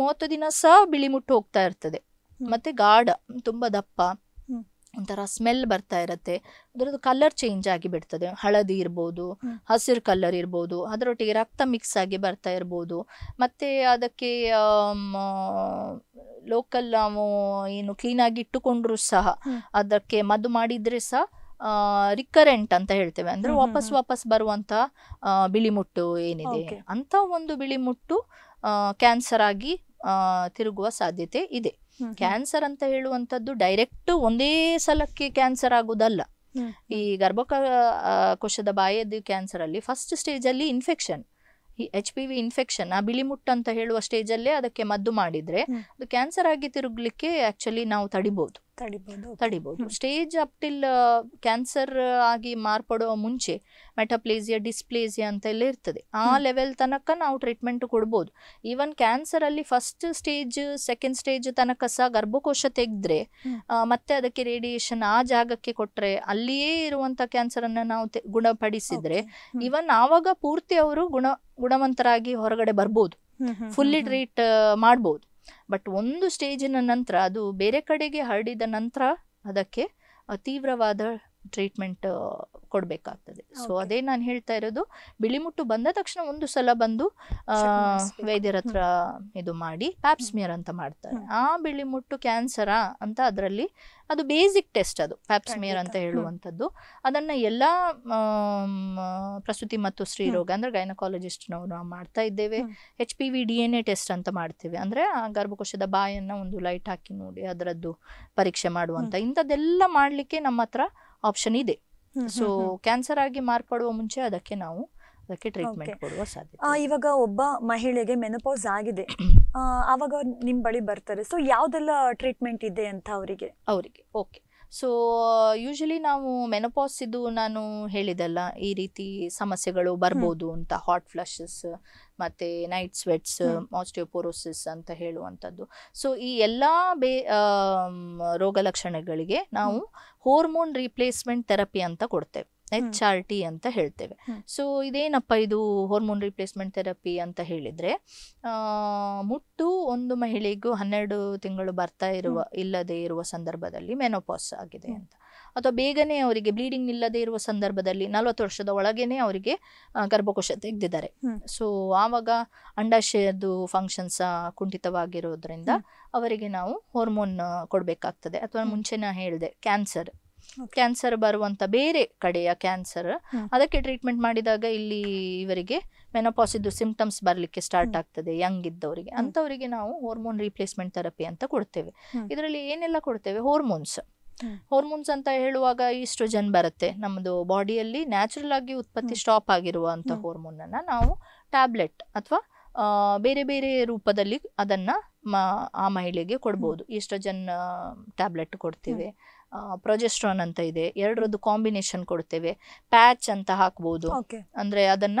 ಮೂವತ್ತು ದಿನ ಸಹ ಬಿಳಿಮುಟ್ಟು ಹೋಗ್ತಾ ಇರ್ತದೆ ಮತ್ತೆ ಗಾಢ ತುಂಬಾ ದಪ್ಪ ಒಂಥರ ಸ್ಮೆಲ್ ಬರ್ತಾ ಇರುತ್ತೆ ಅದರದ್ದು ಕಲರ್ ಚೇಂಜ್ ಆಗಿ ಬಿಡ್ತದೆ ಹಳದಿ ಇರ್ಬೋದು ಹಸಿರು ಕಲರ್ ಇರ್ಬೋದು ಅದರೊಟ್ಟಿಗೆ ರಕ್ತ ಮಿಕ್ಸ್ ಆಗಿ ಬರ್ತಾ ಇರ್ಬೋದು ಮತ್ತು ಅದಕ್ಕೆ ಲೋಕಲ್ ನಾವು ಏನು ಕ್ಲೀನಾಗಿ ಇಟ್ಟುಕೊಂಡ್ರೂ ಸಹ ಅದಕ್ಕೆ ಮದ್ದು ಮಾಡಿದರೆ ಸಹ ರಿಕರೆಂಟ್ ಅಂತ ಹೇಳ್ತೇವೆ ಅಂದರೆ ವಾಪಸ್ ವಾಪಸ್ ಬರುವಂಥ ಬಿಳಿಮುಟ್ಟು ಏನಿದೆ ಅಂಥ ಒಂದು ಬಿಳಿಮುಟ್ಟು ಕ್ಯಾನ್ಸರ್ ಆಗಿ ತಿರುಗುವ ಸಾಧ್ಯತೆ ಇದೆ ಕ್ಯಾನ್ಸರ್ ಅಂತ ಹೇಳುವಂಥದ್ದು ಡೈರೆಕ್ಟ್ ಒಂದೇ ಸಲಕ್ಕೆ ಕ್ಯಾನ್ಸರ್ ಆಗುವುದಲ್ಲ ಈ ಗರ್ಭಕ ಕೋಶದ ಬಾಯದ ಕ್ಯಾನ್ಸರ್ ಅಲ್ಲಿ ಫಸ್ಟ್ ಸ್ಟೇಜ್ ಅಲ್ಲಿ ಇನ್ಫೆಕ್ಷನ್ ಈ ಎಚ್ ಪಿ ವಿ ಇನ್ಫೆಕ್ಷನ್ ಆ ಬಿಳಿಮುಟ್ಟ ಅಂತ ಹೇಳುವ ಸ್ಟೇಜಲ್ಲೇ ಅದಕ್ಕೆ ಮದ್ದು ಮಾಡಿದರೆ ಅದು ಕ್ಯಾನ್ಸರ್ ಆಗಿ ತಿರುಗಲಿಕ್ಕೆ ಆ್ಯಕ್ಚುಲಿ ನಾವು ತಡಿಬೋದು ತಡಿಬಹುದು ಸ್ಟೇಜ್ ಅಪ್ ಟಿಲ್ ಕ್ಯಾನ್ಸರ್ ಆಗಿ ಮಾರ್ಪಡುವ ಮುಂಚೆ ಮೆಟಾಪ್ಲೇಸಿಯಾ ಡಿಸ್ಪ್ಲೇಸಿಯಾ ಅಂತ ಎಲ್ಲ ಇರ್ತದೆ ಆ ಲೆವೆಲ್ ತನಕ ನಾವು ಟ್ರೀಟ್ಮೆಂಟ್ ಕೊಡ್ಬೋದು ಈವನ್ ಕ್ಯಾನ್ಸರ್ ಅಲ್ಲಿ ಫಸ್ಟ್ ಸ್ಟೇಜ್ ಸೆಕೆಂಡ್ ಸ್ಟೇಜ್ ತನಕ ಸಹ ಗರ್ಭಕೋಶ ತೆಗೆದ್ರೆ ಮತ್ತೆ ಅದಕ್ಕೆ ರೇಡಿಯೇಷನ್ ಆ ಜಾಗಕ್ಕೆ ಕೊಟ್ರೆ ಅಲ್ಲಿಯೇ ಇರುವಂತ ಕ್ಯಾನ್ಸರ್ ಅನ್ನ ನಾವು ಗುಣಪಡಿಸಿದ್ರೆ ಇವನ್ ಆವಾಗ ಪೂರ್ತಿ ಅವರು ಗುಣ ಗುಣವಂತರಾಗಿ ಹೊರಗಡೆ ಬರ್ಬೋದು ಫುಲ್ಲಿ ಟ್ರೀಟ್ ಮಾಡ್ಬೋದು ಬಟ್ ಒಂದು ಸ್ಟೇಜಿನ ನಂತರ ಅದು ಬೇರೆ ಕಡೆಗೆ ಹರಡಿದ ನಂತರ ಅದಕ್ಕೆ ತೀವ್ರವಾದ ಟ್ರೀಟ್ಮೆಂಟ್ ಕೊಡಬೇಕಾಗ್ತದೆ ಸೊ ಅದೇ ನಾನು ಹೇಳ್ತಾ ಇರೋದು ಬಿಳಿಮುಟ್ಟು ಬಂದ ತಕ್ಷಣ ಒಂದು ಸಲ ಬಂದು ವೈದ್ಯರ ಹತ್ರ ಇದು ಮಾಡಿ ಪ್ಯಾಪ್ಸ್ಮಿಯರ್ ಅಂತ ಮಾಡ್ತಾರೆ ಆ ಬಿಳಿಮುಟ್ಟು ಕ್ಯಾನ್ಸರಾ ಅಂತ ಅದರಲ್ಲಿ ಅದು ಬೇಸಿಕ್ ಟೆಸ್ಟ್ ಅದು ಪ್ಯಾಪ್ಸ್ಮಿಯರ್ ಅಂತ ಹೇಳುವಂಥದ್ದು ಅದನ್ನು ಎಲ್ಲ ಪ್ರಸೂತಿ ಮತ್ತು ಸ್ತ್ರೀರೋಗ ಅಂದರೆ ಗೈನಕಾಲಜಿಸ್ಟ್ ನಾವು ಮಾಡ್ತಾ ಇದ್ದೇವೆ H P V D N A test ಅಂತ ಮಾಡ್ತೇವೆ ಅಂದರೆ ಗರ್ಭಕೋಶದ ಬಾಯನ್ನು ಒಂದು ಲೈಟ್ ಹಾಕಿ ನೋಡಿ ಅದರದ್ದು ಪರೀಕ್ಷೆ ಮಾಡುವಂಥ ಇಂಥದ್ದೆಲ್ಲ ಮಾಡಲಿಕ್ಕೆ ನಮ್ಮ ಹತ್ರ ಆಪ್ಷನ್ ಇದೆ ಸೊ ಕ್ಯಾನ್ಸರ್ ಆಗಿ ಮಾರ್ಪಡುವ ಮುಂಚೆ ಅದಕ್ಕೆ ನಾವು ಅದಕ್ಕೆ ಟ್ರೀಟ್ಮೆಂಟ್ ಕೊಡುವ ಸಾಧ್ಯತೆ ಇವಾಗ ಒಬ್ಬ ಮಹಿಳೆಗೆ ಮೆನಪೋಸ್ ಆಗಿದೆ ಅವಾಗ ನಿಮ್ ಬಳಿ ಬರ್ತಾರೆ ಸೊ ಯಾವ್ದೆಲ್ಲ ಟ್ರೀಟ್ಮೆಂಟ್ ಇದೆ ಅಂತ ಅವರಿಗೆ ಅವರಿಗೆ ಓಕೆ ಸೊ ಯೂಶಲಿ ನಾವು ಮೆನೋಪಾಸ್ ಇದು ನಾನು ಹೇಳಿದಲ್ಲ ಈ ರೀತಿ ಸಮಸ್ಯೆಗಳು ಬರ್ಬೋದು ಅಂತ ಹಾಟ್ ಫ್ಲಶಸ್ ಮತ್ತು ನೈಟ್ ಸ್ವೆಟ್ಸ್ ಆಸ್ಟಿಯೋಪೊರೋಸಿಸ್ ಅಂತ ಹೇಳುವಂಥದ್ದು ಸೊ ಈ ಎಲ್ಲ ಬೇ ರೋಗ ಲಕ್ಷಣಗಳಿಗೆ ನಾವು ಹೋರ್ಮೋನ್ ರೀಪ್ಲೇಸ್ಮೆಂಟ್ ಥೆರಪಿ ಅಂತ ಕೊಡ್ತೇವೆ ಎಚ್ ಆರ್ ಟಿ ಅಂತ ಹೇಳ್ತೇವೆ ಸೊ ಇದೇನಪ್ಪ ಇದು ಹಾರ್ಮೋನ್ ರಿಪ್ಲೇಸ್ಮೆಂಟ್ ಥೆರಪಿ ಅಂತ ಹೇಳಿದ್ರೆ ಮುಟ್ಟು ಒಂದು ಮಹಿಳೆಗೂ ಹನ್ನೆರಡು ತಿಂಗಳು ಬರ್ತಾ ಇರುವ ಇಲ್ಲದೆ ಇರುವ ಸಂದರ್ಭದಲ್ಲಿ ಮೆನೋಪಾಸ್ ಆಗಿದೆ ಅಂತ ಅಥವಾ ಬೇಗನೆ ಅವರಿಗೆ ಬ್ಲೀಡಿಂಗ್ ಇಲ್ಲದೆ ಇರುವ ಸಂದರ್ಭದಲ್ಲಿ ನಲವತ್ತು ವರ್ಷದ ಒಳಗೇನೆ ಅವರಿಗೆ ಗರ್ಭಕೋಶ ತೆಗೆದಿದ್ದಾರೆ ಸೊ ಆವಾಗ ಅಂಡಾಶಯದ್ದು ಫಂಕ್ಷನ್ಸ್ ಕುಂಠಿತವಾಗಿರೋದ್ರಿಂದ ಅವರಿಗೆ ನಾವು ಹಾರ್ಮೋನ್ ಕೊಡಬೇಕಾಗ್ತದೆ ಅಥವಾ ಮುಂಚೆ ನಾ ಹೇಳಿದೆ ಕ್ಯಾನ್ಸರ್ ಕ್ಯಾನ್ಸರ್ ಬರುವಂತ ಬೇರೆ ಕಡೆಯ ಕ್ಯಾನ್ಸರ್ ಅದಕ್ಕೆ ಟ್ರೀಟ್ಮೆಂಟ್ ಮಾಡಿದಾಗ ಇಲ್ಲಿ ಇವರಿಗೆ ಮೆನೋಪಾಸಿದ್ದು ಸಿಂಪ್ಟಮ್ಸ್ ಬರಲಿಕ್ಕೆ ಸ್ಟಾರ್ಟ್ ಆಗ್ತದೆ ಯಂಗ್ ಇದ್ದವರಿಗೆ ಅಂತವರಿಗೆ ನಾವು ಹಾರ್ಮೋನ್ ರಿಪ್ಲೇಸ್ಮೆಂಟ್ ಥೆರಪಿ ಅಂತ ಕೊಡ್ತೇವೆ ಇದರಲ್ಲಿ ಏನೆಲ್ಲ ಕೊಡ್ತೇವೆ ಹಾರ್ಮೋನ್ಸ್ ಹಾರ್ಮೋನ್ಸ್ ಅಂತ ಹೇಳುವಾಗ ಈಸ್ಟ್ರೋಜನ್ ಬರುತ್ತೆ ನಮ್ಮದು ಬಾಡಿಯಲ್ಲಿ ನ್ಯಾಚುರಲ್ ಆಗಿ ಉತ್ಪತ್ತಿ ಸ್ಟಾಪ್ ಆಗಿರುವಂಥ ಹೋರ್ಮೋನನ್ನ ನಾವು ಟ್ಯಾಬ್ಲೆಟ್ ಅಥವಾ ಬೇರೆ ಬೇರೆ ರೂಪದಲ್ಲಿ ಅದನ್ನ ಆ ಮಹಿಳೆಗೆ ಕೊಡ್ಬೋದು ಈಸ್ಟ್ರೋಜನ್ ಟ್ಯಾಬ್ಲೆಟ್ ಕೊಡ್ತೇವೆ ಪ್ರೊಜೆಸ್ಟ್ರಾನ್ ಅಂತ ಇದೆ ಎರಡರದ್ದು ಕಾಂಬಿನೇಷನ್ ಕೊಡ್ತೇವೆ ಪ್ಯಾಚ್ ಅಂತ ಹಾಕ್ಬೋದು ಅಂದ್ರೆ ಅದನ್ನ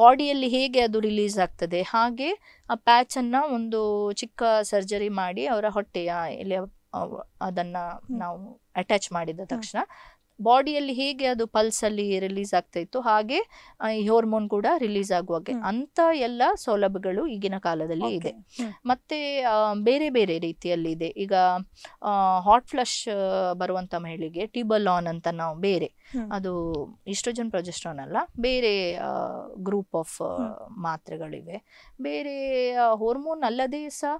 ಬಾಡಿಯಲ್ಲಿ ಹೇಗೆ ಅದು ರಿಲೀಸ್ ಆಗ್ತದೆ ಹಾಗೆ ಆ ಪ್ಯಾಚ್ ಒಂದು ಚಿಕ್ಕ ಸರ್ಜರಿ ಮಾಡಿ ಅವರ ಹೊಟ್ಟೆಯ ಇಲ್ಲಿ ಅದನ್ನ ನಾವು ಅಟ್ಯಾಚ್ ಮಾಡಿದ ತಕ್ಷಣ ಬಾಡಿಯಲ್ಲಿ ಹೇಗೆ ಅದು ಪಲ್ಸಲ್ಲಿ ರಿಲೀಸ್ ಆಗ್ತಾ ಇತ್ತು ಹಾಗೆ ಈ ಹಾರ್ಮೋನ್ ಕೂಡ ರಿಲೀಸ್ ಆಗುವಾಗೆ ಅಂತ ಎಲ್ಲ ಸೌಲಭ್ಯಗಳು ಈಗಿನ ಕಾಲದಲ್ಲಿ ಇದೆ ಮತ್ತೆ ಬೇರೆ ಬೇರೆ ರೀತಿಯಲ್ಲಿ ಇದೆ ಈಗ ಹಾಟ್ ಫ್ಲಶ್ ಬರುವಂಥ ಮಹಿಳೆಗೆ ಆನ್ ಅಂತ ನಾವು ಬೇರೆ ಅದು ಇಸ್ಟ್ರೋಜನ್ ಪ್ರೊಜೆಸ್ಟ್ರಾನ್ ಅಲ್ಲ ಬೇರೆ ಗ್ರೂಪ್ ಆಫ್ ಮಾತ್ರೆಗಳಿವೆ ಬೇರೆ ಹಾರ್ಮೋನ್ ಅಲ್ಲದೆ ಸಹ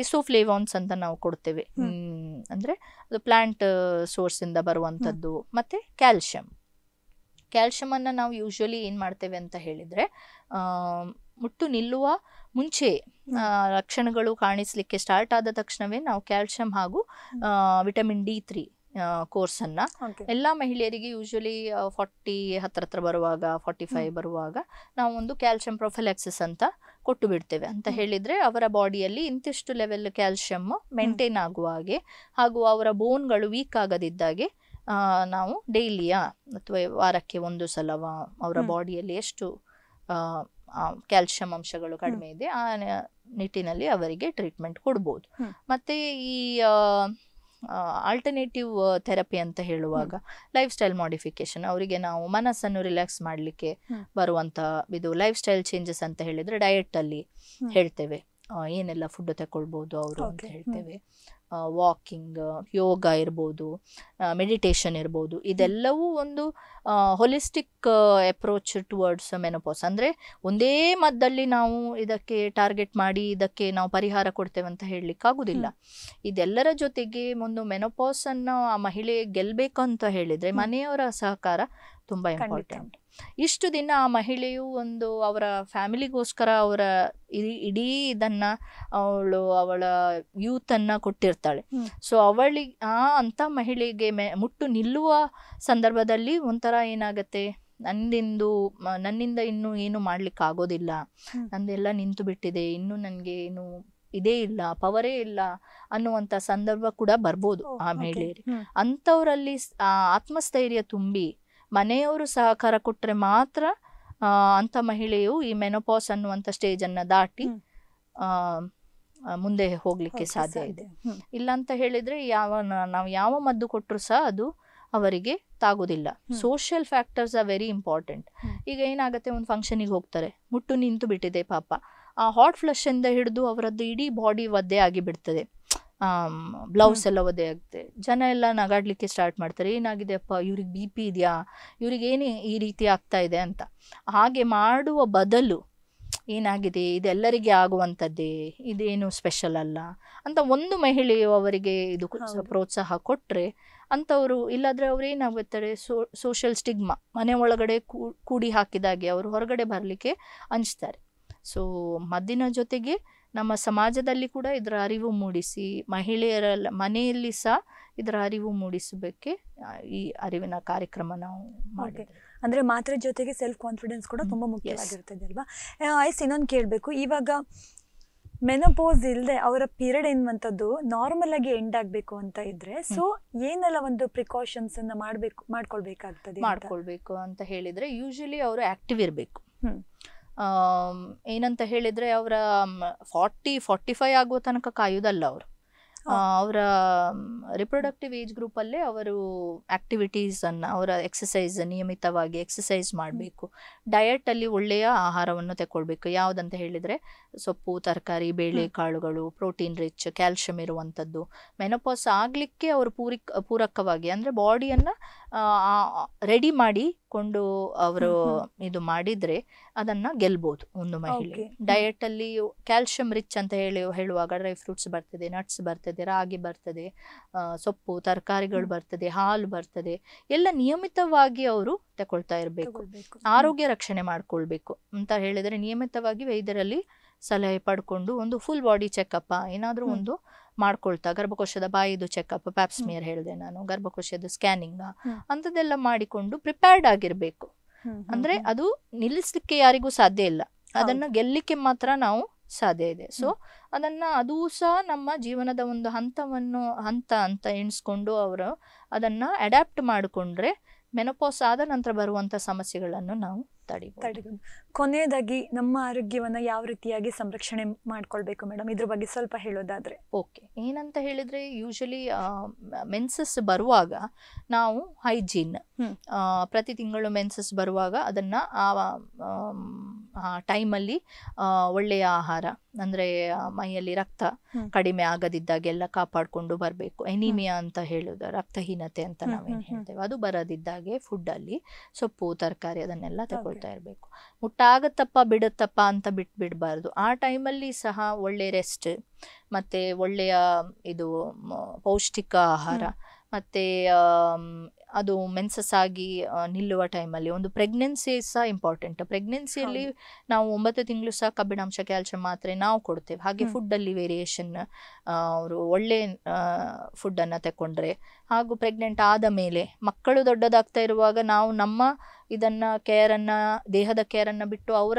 ಐಸೋಫ್ಲೇವಾನ್ಸ್ ಅಂತ ನಾವು ಕೊಡ್ತೇವೆ ಅಂದರೆ ಅದು ಪ್ಲಾಂಟ್ ಸೋರ್ಸಿಂದ ಬರುವಂಥದ್ದು ಮತ್ತು ಕ್ಯಾಲ್ಶಿಯಂ ಕ್ಯಾಲ್ಶಿಯಮನ್ನು ನಾವು ಯೂಶ್ವಲಿ ಏನು ಮಾಡ್ತೇವೆ ಅಂತ ಹೇಳಿದರೆ ಮುಟ್ಟು ನಿಲ್ಲುವ ಮುಂಚೆ ಲಕ್ಷಣಗಳು ಕಾಣಿಸ್ಲಿಕ್ಕೆ ಸ್ಟಾರ್ಟ್ ಆದ ತಕ್ಷಣವೇ ನಾವು ಕ್ಯಾಲ್ಶಿಯಂ ಹಾಗೂ ವಿಟಮಿನ್ ಡಿ ತ್ರೀ ಕೋರ್ಸನ್ನು ಎಲ್ಲ ಮಹಿಳೆಯರಿಗೆ ಯೂಶಲಿ ಫಾರ್ಟಿ ಹತ್ರ ಹತ್ರ ಬರುವಾಗ ಫಾರ್ಟಿ ಫೈವ್ ಬರುವಾಗ ನಾವು ಒಂದು ಕ್ಯಾಲ್ಶಿಯಂ ಪ್ರೊಫಿಲಾಕ್ಸಿಸ್ ಅಂತ ಕೊಟ್ಟು ಬಿಡ್ತೇವೆ ಅಂತ ಹೇಳಿದರೆ ಅವರ ಬಾಡಿಯಲ್ಲಿ ಇಂತಿಷ್ಟು ಲೆವೆಲ್ ಕ್ಯಾಲ್ಸಿಯಂ ಮೇಂಟೈನ್ ಆಗುವ ಹಾಗೆ ಹಾಗೂ ಅವರ ಬೋನ್ಗಳು ವೀಕ್ ಆಗದಿದ್ದಾಗೆ ನಾವು ಡೈಲಿಯ ಅಥವಾ ವಾರಕ್ಕೆ ಒಂದು ಸಲ ಅವರ ಬಾಡಿಯಲ್ಲಿ ಎಷ್ಟು ಕ್ಯಾಲ್ಶಿಯಂ ಅಂಶಗಳು ಕಡಿಮೆ ಇದೆ ಆ ನಿಟ್ಟಿನಲ್ಲಿ ಅವರಿಗೆ ಟ್ರೀಟ್ಮೆಂಟ್ ಕೊಡ್ಬೋದು ಮತ್ತೆ ಈ ಆಲ್ಟರ್ನೇಟಿವ್ ಥೆರಪಿ ಅಂತ ಹೇಳುವಾಗ ಲೈಫ್ ಸ್ಟೈಲ್ ಮಾಡಿಫಿಕೇಶನ್ ಅವರಿಗೆ ನಾವು ಮನಸ್ಸನ್ನು ರಿಲ್ಯಾಕ್ಸ್ ಮಾಡಲಿಕ್ಕೆ ಬರುವಂತ ಇದು ಲೈಫ್ ಸ್ಟೈಲ್ ಚೇಂಜಸ್ ಅಂತ ಹೇಳಿದ್ರೆ ಡಯಟ್ ಅಲ್ಲಿ ಹೇಳ್ತೇವೆ ಏನೆಲ್ಲ ಫುಡ್ ತಗೊಳ್ಬಹುದು ಅವರು ಅಂತ ಹೇಳ್ತೇವೆ ವಾಕಿಂಗ್ ಯೋಗ ಇರ್ಬೋದು ಮೆಡಿಟೇಷನ್ ಇರ್ಬೋದು ಇದೆಲ್ಲವೂ ಒಂದು ಹೊಲಿಸ್ಟಿಕ್ ಅಪ್ರೋಚ್ ಟುವರ್ಡ್ಸ್ ಮೆನೋಪಾಸ್ ಅಂದರೆ ಒಂದೇ ಮದ್ದಲ್ಲಿ ನಾವು ಇದಕ್ಕೆ ಟಾರ್ಗೆಟ್ ಮಾಡಿ ಇದಕ್ಕೆ ನಾವು ಪರಿಹಾರ ಕೊಡ್ತೇವೆ ಅಂತ ಹೇಳಲಿಕ್ಕಾಗುವುದಿಲ್ಲ ಇದೆಲ್ಲರ ಜೊತೆಗೆ ಒಂದು ಮೆನೋಪಾಸನ್ನು ಆ ಮಹಿಳೆ ಗೆಲ್ಲಬೇಕು ಅಂತ ಹೇಳಿದರೆ ಮನೆಯವರ ಸಹಕಾರ ತುಂಬ ಇಂಪಾರ್ಟೆಂಟ್ ಇಷ್ಟು ದಿನ ಆ ಮಹಿಳೆಯು ಒಂದು ಅವರ ಫ್ಯಾಮಿಲಿಗೋಸ್ಕರ ಅವರ ಇಡೀ ಇದನ್ನ ಅವಳು ಅವಳ ಯೂತ್ ಅನ್ನ ಕೊಟ್ಟಿರ್ತಾಳೆ ಸೊ ಅವಳಿಗೆ ಆ ಅಂಥ ಮಹಿಳೆಗೆ ಮುಟ್ಟು ನಿಲ್ಲುವ ಸಂದರ್ಭದಲ್ಲಿ ಒಂಥರ ಏನಾಗತ್ತೆ ನಂದಿಂದು ನನ್ನಿಂದ ಇನ್ನು ಏನು ಮಾಡ್ಲಿಕ್ಕೆ ಆಗೋದಿಲ್ಲ ನಂದೆಲ್ಲ ನಿಂತು ಬಿಟ್ಟಿದೆ ಇನ್ನು ನನಗೆ ಏನು ಇದೇ ಇಲ್ಲ ಪವರೇ ಇಲ್ಲ ಅನ್ನುವಂಥ ಸಂದರ್ಭ ಕೂಡ ಬರ್ಬೋದು ಆ ಮಹಿಳೆಯರಿಗೆ ಅಂಥವರಲ್ಲಿ ಆತ್ಮಸ್ಥೈರ್ಯ ತುಂಬಿ ಮನೆಯವರು ಸಹಕಾರ ಕೊಟ್ಟರೆ ಮಾತ್ರ ಅಂಥ ಮಹಿಳೆಯು ಈ ಮೆನೋಪಾಸ್ ಅನ್ನುವಂಥ ಸ್ಟೇಜನ್ನು ದಾಟಿ ಮುಂದೆ ಹೋಗಲಿಕ್ಕೆ ಸಾಧ್ಯ ಇದೆ ಇಲ್ಲ ಅಂತ ಹೇಳಿದರೆ ಯಾವ ನಾವು ಯಾವ ಮದ್ದು ಕೊಟ್ಟರು ಸಹ ಅದು ಅವರಿಗೆ ತಾಗೋದಿಲ್ಲ social factors are very important ಈಗ ಏನಾಗುತ್ತೆ ಒಂದು ಫಂಕ್ಷನಿಗೆ ಹೋಗ್ತಾರೆ ಮುಟ್ಟು ನಿಂತು ಬಿಟ್ಟಿದೆ ಪಾಪ ಆ ಹಾಟ್ ಫ್ಲಶಿಂದ ಇಂದ ಹಿಡಿದು ಅವರದ್ದು ಇಡೀ ಬಾಡಿ ಒದ್ದೆ ಆಗಿ ಬ್ಲೌಸ್ ಎಲ್ಲ ಒದೆ ಆಗುತ್ತೆ ಜನ ಎಲ್ಲ ನಗಾಡ್ಲಿಕ್ಕೆ ಸ್ಟಾರ್ಟ್ ಮಾಡ್ತಾರೆ ಅಪ್ಪ ಇವ್ರಿಗೆ ಬಿ ಪಿ ಇದೆಯಾ ಇವ್ರಿಗೆ ಏನು ಈ ರೀತಿ ಆಗ್ತಾ ಇದೆ ಅಂತ ಹಾಗೆ ಮಾಡುವ ಬದಲು ಏನಾಗಿದೆ ಇದೆಲ್ಲರಿಗೆ ಆಗುವಂಥದ್ದೇ ಇದೇನು ಸ್ಪೆಷಲ್ ಅಲ್ಲ ಅಂತ ಒಂದು ಮಹಿಳೆಯು ಅವರಿಗೆ ಇದು ಪ್ರೋತ್ಸಾಹ ಕೊಟ್ಟರೆ ಅಂಥವರು ಇಲ್ಲಾದರೆ ಅವ್ರು ಏನಾಗುತ್ತಾರೆ ಸೋ ಸೋಷಿಯಲ್ ಸ್ಟಿಗ್ಮಾ ಮನೆ ಒಳಗಡೆ ಕೂಡಿ ಹಾಕಿದಾಗೆ ಅವರು ಹೊರಗಡೆ ಬರಲಿಕ್ಕೆ ಹಂಚ್ತಾರೆ ಸೊ ಮದ್ದಿನ ಜೊತೆಗೆ ನಮ್ಮ ಸಮಾಜದಲ್ಲಿ ಕೂಡ ಇದರ ಅರಿವು ಮೂಡಿಸಿ ಮಹಿಳೆಯರ ಮನೆಯಲ್ಲಿ ಸಹ ಇದರ ಅರಿವು ಮೂಡಿಸಬೇಕೆ ಈ ಅರಿವಿನ ಕಾರ್ಯಕ್ರಮ ನಾವು ಮಾಡಿ ಅಂದ್ರೆ ಮಾತ್ರ ಜೊತೆಗೆ ಸೆಲ್ಫ್ ಕಾನ್ಫಿಡೆನ್ಸ್ ಕೂಡ ಮುಖ್ಯ ಮುಖ್ಯವಾಗಿರ್ತದೆ ಅಲ್ವಾ ಐಸ್ ಇನ್ನೊಂದು ಕೇಳಬೇಕು ಇವಾಗ ಮೆನಪೋಸ್ ಇಲ್ಲದೆ ಅವರ ಪೀರಿಯಡ್ ಎನ್ನುವಂಥದ್ದು ನಾರ್ಮಲ್ ಆಗಿ ಎಂಡ್ ಆಗಬೇಕು ಅಂತ ಇದ್ರೆ ಸೊ ಏನೆಲ್ಲ ಒಂದು ಪ್ರಿಕಾಷನ್ಸ್ ಅನ್ನ ಮಾಡಬೇಕು ಮಾಡ್ಕೊಳ್ಬೇಕಾಗ್ತದೆ ಮಾಡ್ಕೊಳ್ಬೇಕು ಅಂತ ಹೇಳಿದ್ರೆ ಯೂಶಲಿ ಅವರು ಆಕ್ಟಿವ್ ಇರಬೇಕು ಏನಂತ ಹೇಳಿದರೆ ಅವರ ಫಾರ್ಟಿ ಫಾರ್ಟಿ ಫೈವ್ ಆಗುವ ತನಕ ಕಾಯೋದಲ್ಲ ಅವರು ಅವರ ರಿಪ್ರೊಡಕ್ಟಿವ್ ಏಜ್ ಗ್ರೂಪಲ್ಲೇ ಅವರು ಆ್ಯಕ್ಟಿವಿಟೀಸನ್ನು ಅವರ ಎಕ್ಸಸೈಸ್ ನಿಯಮಿತವಾಗಿ ಎಕ್ಸಸೈಸ್ ಮಾಡಬೇಕು ಡಯಟಲ್ಲಿ ಒಳ್ಳೆಯ ಆಹಾರವನ್ನು ತಗೊಳ್ಬೇಕು ಯಾವುದಂತ ಹೇಳಿದರೆ ಸೊಪ್ಪು ತರಕಾರಿ ಬೇಳೆ ಕಾಳುಗಳು ಪ್ರೋಟೀನ್ ರಿಚ್ ಕ್ಯಾಲ್ಶಿಯಂ ಇರುವಂಥದ್ದು ಮೆನೋಪಾಸ್ ಆಗಲಿಕ್ಕೆ ಅವರು ಪೂರಿಕ್ ಪೂರಕವಾಗಿ ಅಂದರೆ ಬಾಡಿಯನ್ನು ರೆಡಿ ಮಾಡಿ ಹಾಕೊಂಡು ಅವರು ಇದು ಮಾಡಿದ್ರೆ ಅದನ್ನ ಗೆಲ್ಬಹುದು ಒಂದು ಮಹಿಳೆ ಡಯಟ್ ಅಲ್ಲಿ ಕ್ಯಾಲ್ಶಿಯಂ ರಿಚ್ ಅಂತ ಹೇಳಿ ಹೇಳುವಾಗ ಡ್ರೈ ಫ್ರೂಟ್ಸ್ ಬರ್ತದೆ ನಟ್ಸ್ ಬರ್ತದೆ ರಾಗಿ ಬರ್ತದೆ ಸೊಪ್ಪು ತರಕಾರಿಗಳು ಬರ್ತದೆ ಹಾಲು ಬರ್ತದೆ ಎಲ್ಲ ನಿಯಮಿತವಾಗಿ ಅವರು ತಕೊಳ್ತಾ ಇರಬೇಕು ಆರೋಗ್ಯ ರಕ್ಷಣೆ ಮಾಡ್ಕೊಳ್ಬೇಕು ಅಂತ ಹೇಳಿದ್ರೆ ನಿಯಮಿತವಾಗಿ ವೈದ್ಯರಲ್ಲಿ ಸಲಹೆ ಪಡ್ಕೊಂಡು ಒಂದು ಫುಲ್ ಬಾಡಿ ಚೆಕ್ಅಪ್ ಏನಾದ್ರೂ ಒಂದು ಮಾಡ್ಕೊಳ್ತಾ ಗರ್ಭಕೋಶದ ಬಾಯಿದು ಚೆಕಪ್ ಪ್ಯಾಪ್ಸ್ಮಿಯರ್ ಹೇಳಿದೆ ನಾನು ಗರ್ಭಕೋಶದ ಸ್ಕ್ಯಾನಿಂಗ್ ಅಂಥದ್ದೆಲ್ಲ ಮಾಡಿಕೊಂಡು ಪ್ರಿಪೇರ್ಡ್ ಆಗಿರಬೇಕು ಅಂದ್ರೆ ಅದು ನಿಲ್ಲಿಸಲಿಕ್ಕೆ ಯಾರಿಗೂ ಸಾಧ್ಯ ಇಲ್ಲ ಅದನ್ನ ಗೆಲ್ಲಿಕ್ಕೆ ಮಾತ್ರ ನಾವು ಸಾಧ್ಯ ಇದೆ ಸೊ ಅದನ್ನ ಅದು ಸಹ ನಮ್ಮ ಜೀವನದ ಒಂದು ಹಂತವನ್ನು ಹಂತ ಅಂತ ಎಣಿಸ್ಕೊಂಡು ಅವರು ಅದನ್ನ ಅಡ್ಯಾಪ್ಟ್ ಮಾಡಿಕೊಂಡ್ರೆ ಮೆನಪೋಸ್ ಆದ ನಂತರ ಬರುವಂತ ಸಮಸ್ಯೆಗಳನ್ನು ನಾವು ಕೊನೆಯದಾಗಿ ನಮ್ಮ ಆರೋಗ್ಯವನ್ನು ಯಾವ ರೀತಿಯಾಗಿ ಸಂರಕ್ಷಣೆ ಮಾಡ್ಕೊಳ್ಬೇಕು ಮೇಡಮ್ ಇದ್ರ ಬಗ್ಗೆ ಸ್ವಲ್ಪ ಹೇಳೋದಾದ್ರೆ ಓಕೆ ಏನಂತ ಹೇಳಿದ್ರೆ ಯೂಶಲಿ ಮೆನ್ಸಸ್ ಬರುವಾಗ ನಾವು ಹೈಜೀನ್ ಪ್ರತಿ ತಿಂಗಳು ಮೆನ್ಸಸ್ ಬರುವಾಗ ಅದನ್ನ ಆ ಟೈಮಲ್ಲಿ ಒಳ್ಳೆಯ ಆಹಾರ ಅಂದರೆ ಮೈಯಲ್ಲಿ ರಕ್ತ ಕಡಿಮೆ ಆಗದಿದ್ದಾಗೆಲ್ಲ ಕಾಪಾಡಿಕೊಂಡು ಬರಬೇಕು ಎನಿಮಿಯಾ ಅಂತ ಹೇಳೋದು ರಕ್ತಹೀನತೆ ಅಂತ ನಾವೇನು ಹೇಳ್ತೇವೆ ಅದು ಬರದಿದ್ದಾಗೆ ಫುಡ್ಡಲ್ಲಿ ಸೊಪ್ಪು ತರಕಾರಿ ಅದನ್ನೆಲ್ಲ ತಗೊಳ್ತಾ ಇರಬೇಕು ಮುಟ್ಟಾಗತ್ತಪ್ಪ ಬಿಡುತ್ತಪ್ಪ ಅಂತ ಬಿಟ್ಟು ಬಿಡಬಾರ್ದು ಆ ಟೈಮಲ್ಲಿ ಸಹ ಒಳ್ಳೆ ರೆಸ್ಟ್ ಮತ್ತು ಒಳ್ಳೆಯ ಇದು ಪೌಷ್ಟಿಕ ಆಹಾರ ಮತ್ತು ಅದು ಮೆನ್ಸಸ್ ಆಗಿ ನಿಲ್ಲುವ ಟೈಮಲ್ಲಿ ಒಂದು ಪ್ರೆಗ್ನೆನ್ಸಿ ಸಹ ಇಂಪಾರ್ಟೆಂಟ್ ಪ್ರೆಗ್ನೆನ್ಸಿಯಲ್ಲಿ ನಾವು ಒಂಬತ್ತು ತಿಂಗಳು ಸಹ ಕಬ್ಬಿಣಾಂಶ ಕ್ಯಾಲ್ಸಿಯಂ ಮಾತ್ರೆ ನಾವು ಕೊಡ್ತೇವೆ ಹಾಗೆ ಫುಡ್ಡಲ್ಲಿ ವೇರಿಯೇಷನ್ ಅವರು ಒಳ್ಳೆ ಫುಡ್ಡನ್ನು ತಗೊಂಡ್ರೆ ಹಾಗೂ ಪ್ರೆಗ್ನೆಂಟ್ ಆದ ಮೇಲೆ ಮಕ್ಕಳು ದೊಡ್ಡದಾಗ್ತಾ ಇರುವಾಗ ನಾವು ನಮ್ಮ ಇದನ್ನು ಕೇರನ್ನು ದೇಹದ ಕೇರನ್ನು ಬಿಟ್ಟು ಅವರ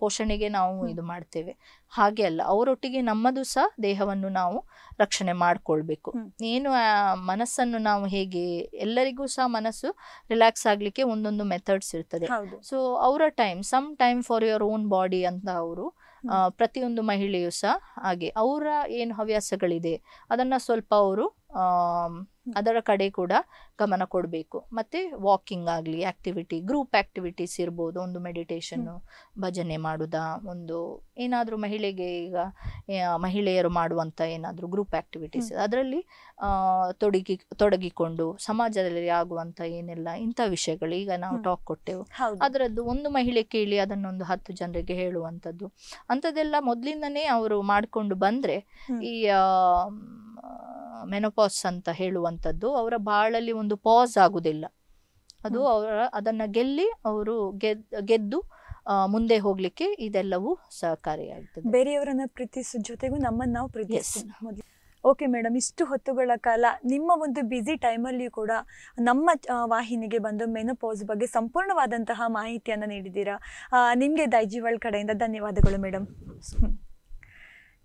ಪೋಷಣೆಗೆ ನಾವು ಇದು ಮಾಡ್ತೇವೆ ಹಾಗೆ ಅಲ್ಲ ಅವರೊಟ್ಟಿಗೆ ನಮ್ಮದು ಸಹ ದೇಹವನ್ನು ನಾವು ರಕ್ಷಣೆ ಮಾಡಿಕೊಳ್ಬೇಕು ಏನು ಮನಸ್ಸನ್ನು ನಾವು ಹೇಗೆ ಎಲ್ಲರಿಗೂ ಸಹ ಮನಸ್ಸು ರಿಲ್ಯಾಕ್ಸ್ ಆಗಲಿಕ್ಕೆ ಒಂದೊಂದು ಮೆಥಡ್ಸ್ ಇರ್ತದೆ ಸೊ ಅವರ time some time for your own body ಅಂತ ಅವರು ಪ್ರತಿಯೊಂದು ಮಹಿಳೆಯು ಸಹ ಹಾಗೆ ಅವರ ಏನು ಹವ್ಯಾಸಗಳಿದೆ ಅದನ್ನು ಸ್ವಲ್ಪ ಅವರು ಅದರ ಕಡೆ ಕೂಡ ಗಮನ ಕೊಡಬೇಕು ಮತ್ತೆ ವಾಕಿಂಗ್ ಆಗಲಿ ಆಕ್ಟಿವಿಟಿ ಗ್ರೂಪ್ ಆಕ್ಟಿವಿಟೀಸ್ ಇರ್ಬೋದು ಒಂದು ಮೆಡಿಟೇಷನ್ ಭಜನೆ ಮಾಡುದಾ ಒಂದು ಏನಾದರೂ ಮಹಿಳೆಗೆ ಈಗ ಮಹಿಳೆಯರು ಮಾಡುವಂಥ ಏನಾದರೂ ಗ್ರೂಪ್ ಆಕ್ಟಿವಿಟೀಸ್ ಅದರಲ್ಲಿ ತೊಡಗಿ ತೊಡಗಿಕೊಂಡು ಸಮಾಜದಲ್ಲಿ ಆಗುವಂಥ ಏನೆಲ್ಲ ಇಂಥ ವಿಷಯಗಳು ಈಗ ನಾವು ಟಾಕ್ ಕೊಟ್ಟೆವು ಅದರದ್ದು ಒಂದು ಮಹಿಳೆ ಕೇಳಿ ಅದನ್ನೊಂದು ಹತ್ತು ಜನರಿಗೆ ಹೇಳುವಂಥದ್ದು ಅಂಥದ್ದೆಲ್ಲ ಮೊದಲಿಂದನೇ ಅವರು ಮಾಡಿಕೊಂಡು ಬಂದರೆ ಈ ಮೆನೋಪಾಸ್ ಅಂತ ಹೇಳುವಂಥದ್ದು ಅವರ ಬಾಳಲ್ಲಿ ಒಂದು ಪಾಸ್ ಆಗುವುದಿಲ್ಲ ಅದು ಅವರ ಅದನ್ನು ಗೆಲ್ಲಿ ಅವರು ಗೆದ್ದು ಮುಂದೆ ಹೋಗ್ಲಿಕ್ಕೆ ಇದೆಲ್ಲವೂ ಸಹಕಾರಿಯಾಗ್ತದೆ ಬೇರೆಯವರನ್ನ ಪ್ರೀತಿಸೋ ಜೊತೆಗೂ ನಮ್ಮನ್ನು ನಾವು ಪ್ರೀತಿಸ್ ಓಕೆ ಮೇಡಮ್ ಇಷ್ಟು ಹೊತ್ತುಗಳ ಕಾಲ ನಿಮ್ಮ ಒಂದು ಬ್ಯುಸಿ ಟೈಮಲ್ಲಿಯೂ ಕೂಡ ನಮ್ಮ ವಾಹಿನಿಗೆ ಬಂದು ಮೆನೋಪಾಸ್ ಬಗ್ಗೆ ಸಂಪೂರ್ಣವಾದಂತಹ ಮಾಹಿತಿಯನ್ನು ನೀಡಿದ್ದೀರಾ ನಿಮಗೆ ದೈಜಿವಾಳ್ ಕಡೆಯಿಂದ ಧನ್ಯವಾದಗಳು ಮೇಡಮ್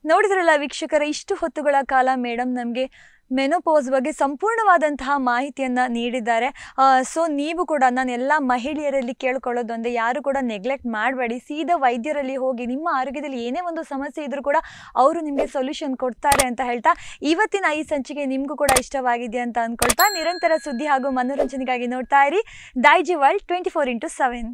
ನೋಡಿದ್ರಲ್ಲ ವೀಕ್ಷಕರ ಇಷ್ಟು ಹೊತ್ತುಗಳ ಕಾಲ ಮೇಡಮ್ ನಮಗೆ ಮೆನೋಪೋಸ್ ಬಗ್ಗೆ ಸಂಪೂರ್ಣವಾದಂತಹ ಮಾಹಿತಿಯನ್ನು ನೀಡಿದ್ದಾರೆ ಸೊ ನೀವು ಕೂಡ ನಾನು ಎಲ್ಲ ಮಹಿಳೆಯರಲ್ಲಿ ಕೇಳ್ಕೊಳ್ಳೋದೊಂದೇ ಯಾರು ಕೂಡ ನೆಗ್ಲೆಕ್ಟ್ ಮಾಡಬೇಡಿ ಸೀದಾ ವೈದ್ಯರಲ್ಲಿ ಹೋಗಿ ನಿಮ್ಮ ಆರೋಗ್ಯದಲ್ಲಿ ಏನೇ ಒಂದು ಸಮಸ್ಯೆ ಇದ್ದರೂ ಕೂಡ ಅವರು ನಿಮಗೆ ಸೊಲ್ಯೂಷನ್ ಕೊಡ್ತಾರೆ ಅಂತ ಹೇಳ್ತಾ ಇವತ್ತಿನ ಈ ಸಂಚಿಕೆ ನಿಮಗೂ ಕೂಡ ಇಷ್ಟವಾಗಿದೆ ಅಂತ ಅಂದ್ಕೊಳ್ತಾ ನಿರಂತರ ಸುದ್ದಿ ಹಾಗೂ ಮನೋರಂಜನೆಗಾಗಿ ನೋಡ್ತಾ ಇರಿ Daijiworld twenty four into seven